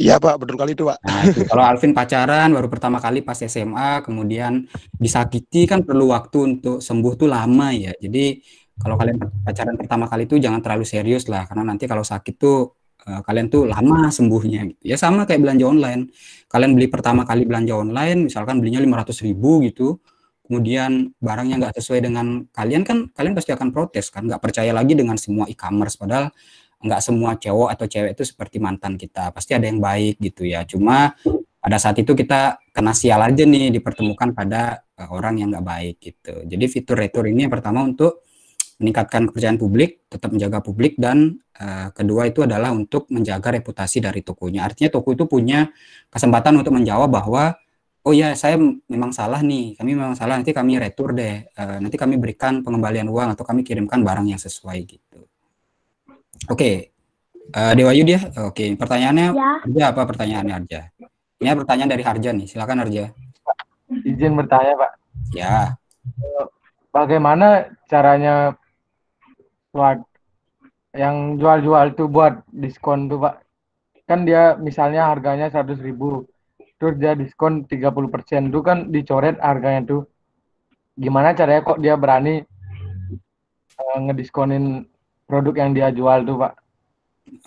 Iya Pak, betul kali itu Pak. Nah, itu. Kalau Alvin pacaran baru pertama kali pas SMA, kemudian disakiti kan perlu waktu untuk sembuh tuh lama ya. Jadi kalau kalian pacaran pertama kali itu jangan terlalu serius lah, karena nanti kalau sakit tuh eh, kalian tuh lama sembuhnya gitu. Ya sama kayak belanja online. Kalian beli pertama kali belanja online, misalkan belinya 500 ribu gitu, kemudian barangnya nggak sesuai dengan kalian kan kalian pasti akan protes kan nggak percaya lagi dengan semua e-commerce padahal nggak semua cowok atau cewek itu seperti mantan kita pasti ada yang baik gitu ya cuma pada saat itu kita kena sial aja nih dipertemukan pada eh, orang yang nggak baik gitu jadi fitur retur ini yang pertama untuk meningkatkan kepercayaan publik tetap menjaga publik dan uh, kedua itu adalah untuk menjaga reputasi dari tokonya artinya toko itu punya kesempatan untuk menjawab bahwa oh ya saya memang salah nih, kami memang salah, nanti kami retur deh, e, nanti kami berikan pengembalian uang atau kami kirimkan barang yang sesuai gitu. Oke, okay. uh, eh, Dewa Yudi. ya, oke okay. pertanyaannya ya. apa pertanyaannya Arja. Ini pertanyaan dari Harja nih, silakan Harja. Izin bertanya Pak. Ya. Eh, bagaimana caranya buat yang jual-jual tuh buat diskon tuh Pak? Kan dia misalnya harganya 100 ribu, terus dia diskon 30% itu kan dicoret harganya tuh gimana caranya kok dia berani uh, ngediskonin produk yang dia jual tuh pak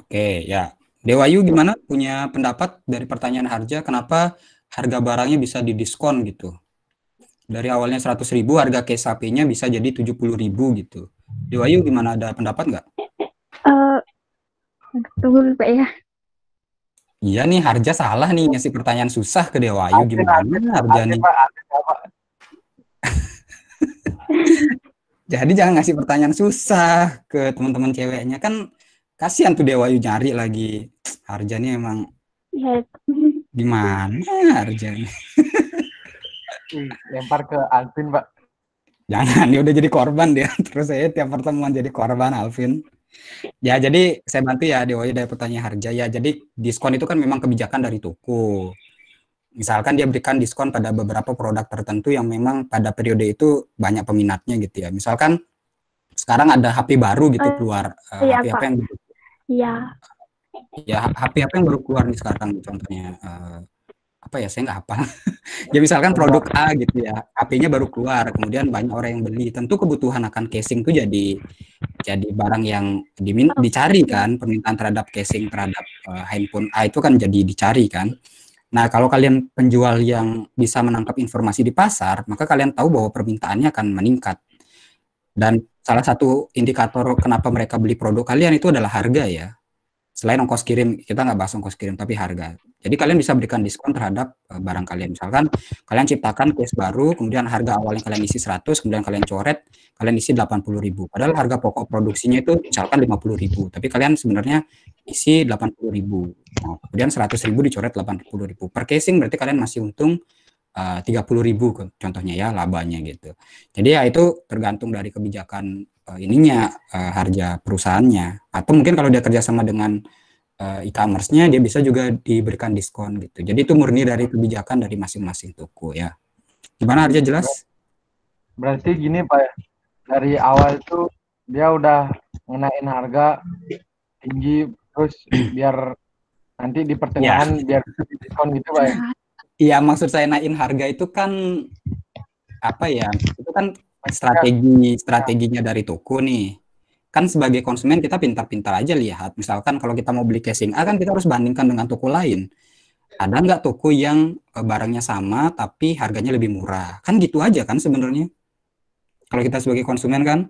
oke ya Dewayu gimana punya pendapat dari pertanyaan harga kenapa harga barangnya bisa didiskon gitu dari awalnya 100 ribu harga case HP-nya bisa jadi 70 ribu gitu Dewayu gimana ada pendapat nggak? Uh, tunggu pak ya Iya nih Harja salah nih ngasih pertanyaan susah ke Dewa Ayu gimana Harja, Harja nih? Jadi jangan ngasih pertanyaan susah ke teman-teman ceweknya kan kasihan tuh Dewa Ayu nyari lagi. Harja nih emang iya. gimana Harja nih? Lempar ke Alvin, Pak. Jangan, dia udah jadi korban dia. Terus saya tiap pertemuan jadi korban Alvin. Ya, jadi saya bantu ya di ya, dari pertanyaan harga. Ya, jadi diskon itu kan memang kebijakan dari toko. Misalkan dia berikan diskon pada beberapa produk tertentu yang memang pada periode itu banyak peminatnya gitu ya. Misalkan sekarang ada HP baru gitu eh, keluar, uh, iya, HP apa yang Iya. Ya, HP apa yang baru keluar nih sekarang contohnya eh, apa ya saya nggak apa ya misalkan produk A gitu ya HP-nya baru keluar kemudian banyak orang yang beli tentu kebutuhan akan casing itu jadi jadi barang yang dimin dicari kan permintaan terhadap casing terhadap uh, handphone A itu kan jadi dicari kan nah kalau kalian penjual yang bisa menangkap informasi di pasar maka kalian tahu bahwa permintaannya akan meningkat dan salah satu indikator kenapa mereka beli produk kalian itu adalah harga ya selain ongkos kirim kita nggak bahas ongkos kirim tapi harga jadi kalian bisa berikan diskon terhadap eh, barang kalian. Misalkan kalian ciptakan case baru, kemudian harga awalnya kalian isi 100, kemudian kalian coret, kalian isi 80.000. Padahal harga pokok produksinya itu misalkan 50.000. tapi kalian sebenarnya isi 80.000. Nah, kemudian 100.000 dicoret 80.000. Per casing berarti kalian masih untung eh, tiga puluh contohnya ya labanya gitu. Jadi ya itu tergantung dari kebijakan uh, ininya uh, harga perusahaannya atau mungkin kalau dia kerjasama dengan Eh, e-commerce-nya dia bisa juga diberikan diskon gitu. Jadi itu murni dari kebijakan dari masing-masing toko ya. Gimana harga jelas? Berarti gini Pak ya, dari awal itu dia udah ngenain harga tinggi terus biar nanti di pertengahan ya. biar diskon gitu Pak ya. Iya maksud saya naikin harga itu kan apa ya? Itu kan strategi strateginya dari toko nih kan sebagai konsumen kita pintar-pintar aja lihat. Misalkan kalau kita mau beli casing A kan kita harus bandingkan dengan toko lain. Ada nggak toko yang e, barangnya sama tapi harganya lebih murah? Kan gitu aja kan sebenarnya. Kalau kita sebagai konsumen kan,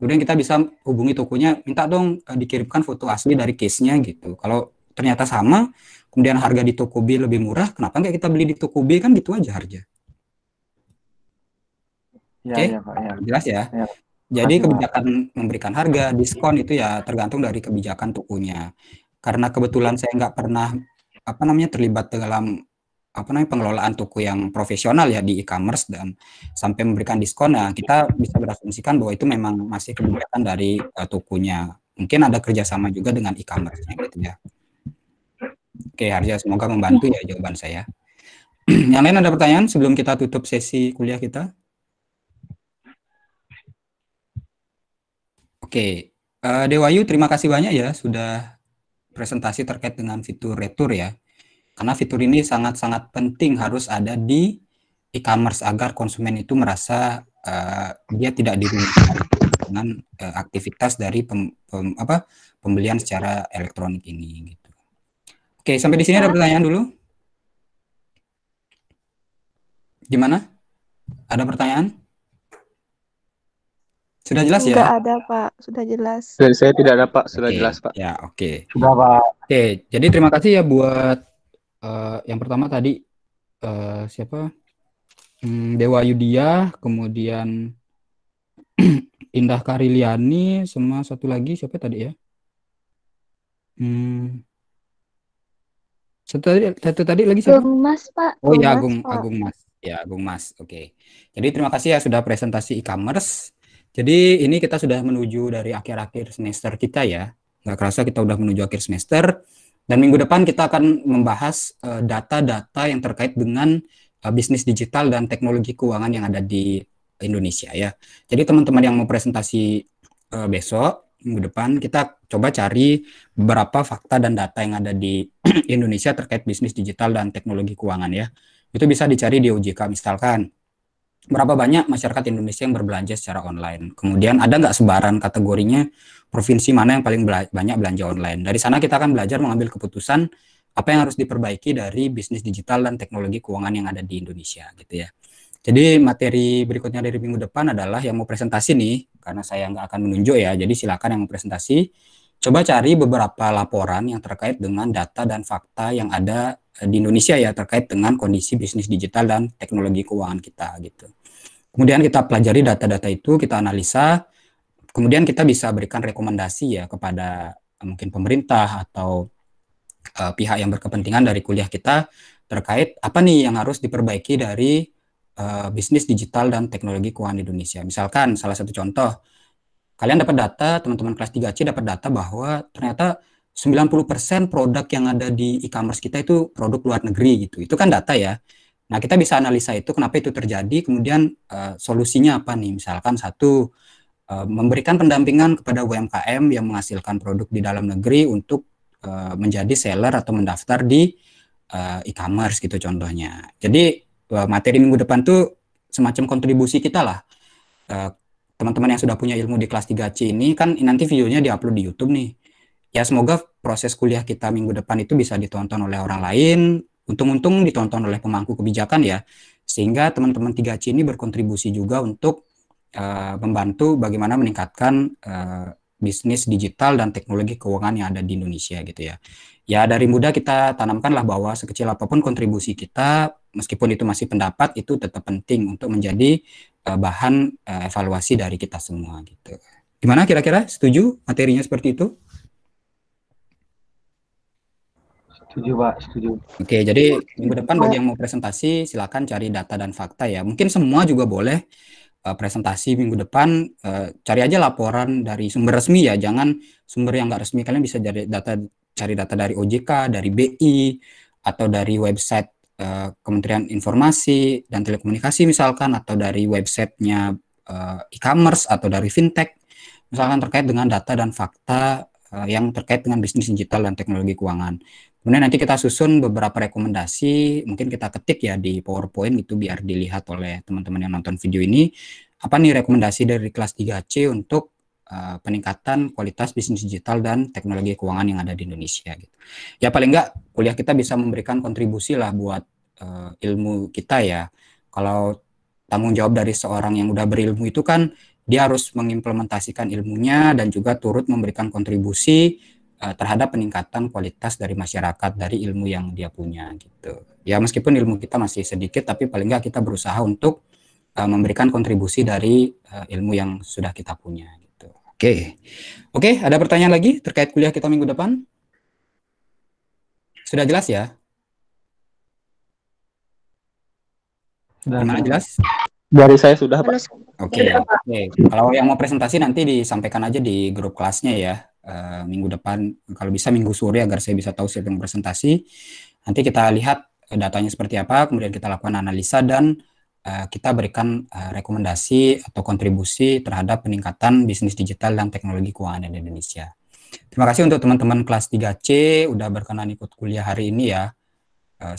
kemudian kita bisa hubungi tokonya, minta dong e, dikirimkan foto asli dari case-nya gitu. Kalau ternyata sama, kemudian harga di toko B lebih murah, kenapa nggak kita beli di toko B kan gitu aja harga. Ya, Oke, okay? ya, ya. jelas ya. ya. Jadi kebijakan memberikan harga diskon itu ya tergantung dari kebijakan tokonya. Karena kebetulan saya nggak pernah apa namanya terlibat dalam apa namanya pengelolaan toko yang profesional ya di e-commerce dan sampai memberikan diskon ya kita bisa berasumsikan bahwa itu memang masih kebijakan dari uh, eh, tokonya. Mungkin ada kerjasama juga dengan e-commerce gitu ya. Oke Harja semoga membantu ya jawaban saya. yang lain ada pertanyaan sebelum kita tutup sesi kuliah kita? Oke, uh, eh, Yu, terima kasih banyak ya sudah presentasi terkait dengan fitur retur ya. Karena fitur ini sangat-sangat penting harus ada di e-commerce agar konsumen itu merasa uh, dia tidak dirugikan dengan uh, aktivitas dari pem, pem, apa, pembelian secara elektronik ini gitu. Oke, sampai di sini ada pertanyaan dulu? Gimana? Ada pertanyaan? Sudah jelas ya? Sudah ada, Pak. Sudah jelas. Sudah, saya tidak ada, Pak. Sudah okay. jelas, Pak. Ya, oke. Okay. Sudah, Pak. Oke, okay. jadi terima kasih ya buat uh, yang pertama tadi uh, siapa? Hmm, Dewa Yudia, kemudian Indah Kariliani, sama satu lagi siapa tadi ya? Hmm. Satu tadi, satu tadi lagi siapa? Agung Mas, Pak. Oh Agung ya, Agung Mas, Agung Mas. Ya, Agung Mas. Oke. Okay. Jadi terima kasih ya sudah presentasi e-commerce. Jadi ini kita sudah menuju dari akhir-akhir semester kita ya. Nggak kerasa kita sudah menuju akhir semester. Dan minggu depan kita akan membahas eh, data-data yang terkait dengan eh, bisnis digital dan teknologi keuangan yang ada di Indonesia ya. Jadi teman-teman yang mau presentasi eh, besok, minggu depan, kita coba cari beberapa fakta dan data yang ada di Indonesia terkait bisnis digital dan teknologi keuangan ya. Itu bisa dicari di OJK misalkan berapa banyak masyarakat Indonesia yang berbelanja secara online. Kemudian ada nggak sebaran kategorinya provinsi mana yang paling banyak belanja online. Dari sana kita akan belajar mengambil keputusan apa yang harus diperbaiki dari bisnis digital dan teknologi keuangan yang ada di Indonesia gitu ya. Jadi materi berikutnya dari minggu depan adalah yang mau presentasi nih, karena saya nggak akan menunjuk ya, jadi silakan yang mau presentasi, coba cari beberapa laporan yang terkait dengan data dan fakta yang ada eh, di Indonesia ya, terkait dengan kondisi bisnis digital dan teknologi keuangan kita gitu. Kemudian kita pelajari data-data itu, kita analisa, kemudian kita bisa berikan rekomendasi ya kepada eh, mungkin pemerintah atau uh, pihak yang berkepentingan dari kuliah kita terkait apa nih yang harus diperbaiki dari uh, bisnis digital dan teknologi keuangan di Indonesia. Misalkan salah satu contoh, kalian dapat data, teman-teman kelas 3C dapat data bahwa ternyata 90% produk yang ada di e-commerce kita itu produk luar negeri gitu. Itu kan data ya. Nah, kita bisa analisa itu kenapa itu terjadi, kemudian uh, solusinya apa nih? Misalkan satu uh, memberikan pendampingan kepada UMKM yang menghasilkan produk di dalam negeri untuk uh, menjadi seller atau mendaftar di uh, e-commerce gitu contohnya. Jadi uh, materi minggu depan tuh semacam kontribusi kita lah. Uh, teman-teman yang sudah punya ilmu di kelas 3C ini kan nanti videonya diupload di YouTube nih. Ya semoga proses kuliah kita minggu depan itu bisa ditonton oleh orang lain, untung-untung ditonton oleh pemangku kebijakan ya sehingga teman-teman 3C ini berkontribusi juga untuk uh, membantu bagaimana meningkatkan uh, bisnis digital dan teknologi keuangan yang ada di Indonesia gitu ya. Ya dari muda kita tanamkanlah bahwa sekecil apapun kontribusi kita meskipun itu masih pendapat itu tetap penting untuk menjadi uh, bahan uh, evaluasi dari kita semua gitu. Gimana kira-kira setuju materinya seperti itu? Setuju Pak, setuju. Oke, jadi minggu depan bagi yang mau presentasi silakan cari data dan fakta ya. Mungkin semua juga boleh uh, presentasi minggu depan uh, cari aja laporan dari sumber resmi ya. Jangan sumber yang nggak resmi kalian bisa cari data cari data dari OJK, dari BI atau dari website uh, Kementerian Informasi dan Telekomunikasi misalkan atau dari websitenya uh, e-commerce atau dari fintech misalkan terkait dengan data dan fakta yang terkait dengan bisnis digital dan teknologi keuangan. Kemudian nanti kita susun beberapa rekomendasi, mungkin kita ketik ya di PowerPoint itu biar dilihat oleh teman-teman yang nonton video ini. Apa nih rekomendasi dari kelas 3C untuk uh, peningkatan kualitas bisnis digital dan teknologi keuangan yang ada di Indonesia gitu. Ya paling enggak kuliah kita bisa memberikan kontribusi lah buat uh, ilmu kita ya. Kalau tanggung jawab dari seorang yang udah berilmu itu kan dia harus mengimplementasikan ilmunya dan juga turut memberikan kontribusi Eh, terhadap peningkatan kualitas dari masyarakat dari ilmu yang dia punya gitu. Ya meskipun ilmu kita masih sedikit tapi paling nggak kita berusaha untuk uh, memberikan kontribusi dari uh, ilmu yang sudah kita punya gitu. Oke. Okay. Oke, okay, ada pertanyaan lagi terkait kuliah kita minggu depan? Sudah jelas ya? Sudah Mana jelas? Dari saya sudah, Pak. Oke. Okay. Okay. Kalau yang mau presentasi nanti disampaikan aja di grup kelasnya ya. Eh, minggu depan kalau bisa minggu sore agar saya bisa tahu siapa yang presentasi. Nanti kita lihat eh, datanya seperti apa, kemudian kita lakukan analisa dan uh, kita berikan uh, rekomendasi atau kontribusi terhadap peningkatan bisnis digital dan teknologi keuangan di Indonesia. Terima kasih untuk teman-teman kelas 3C udah berkenan ikut kuliah hari ini ya. Uh,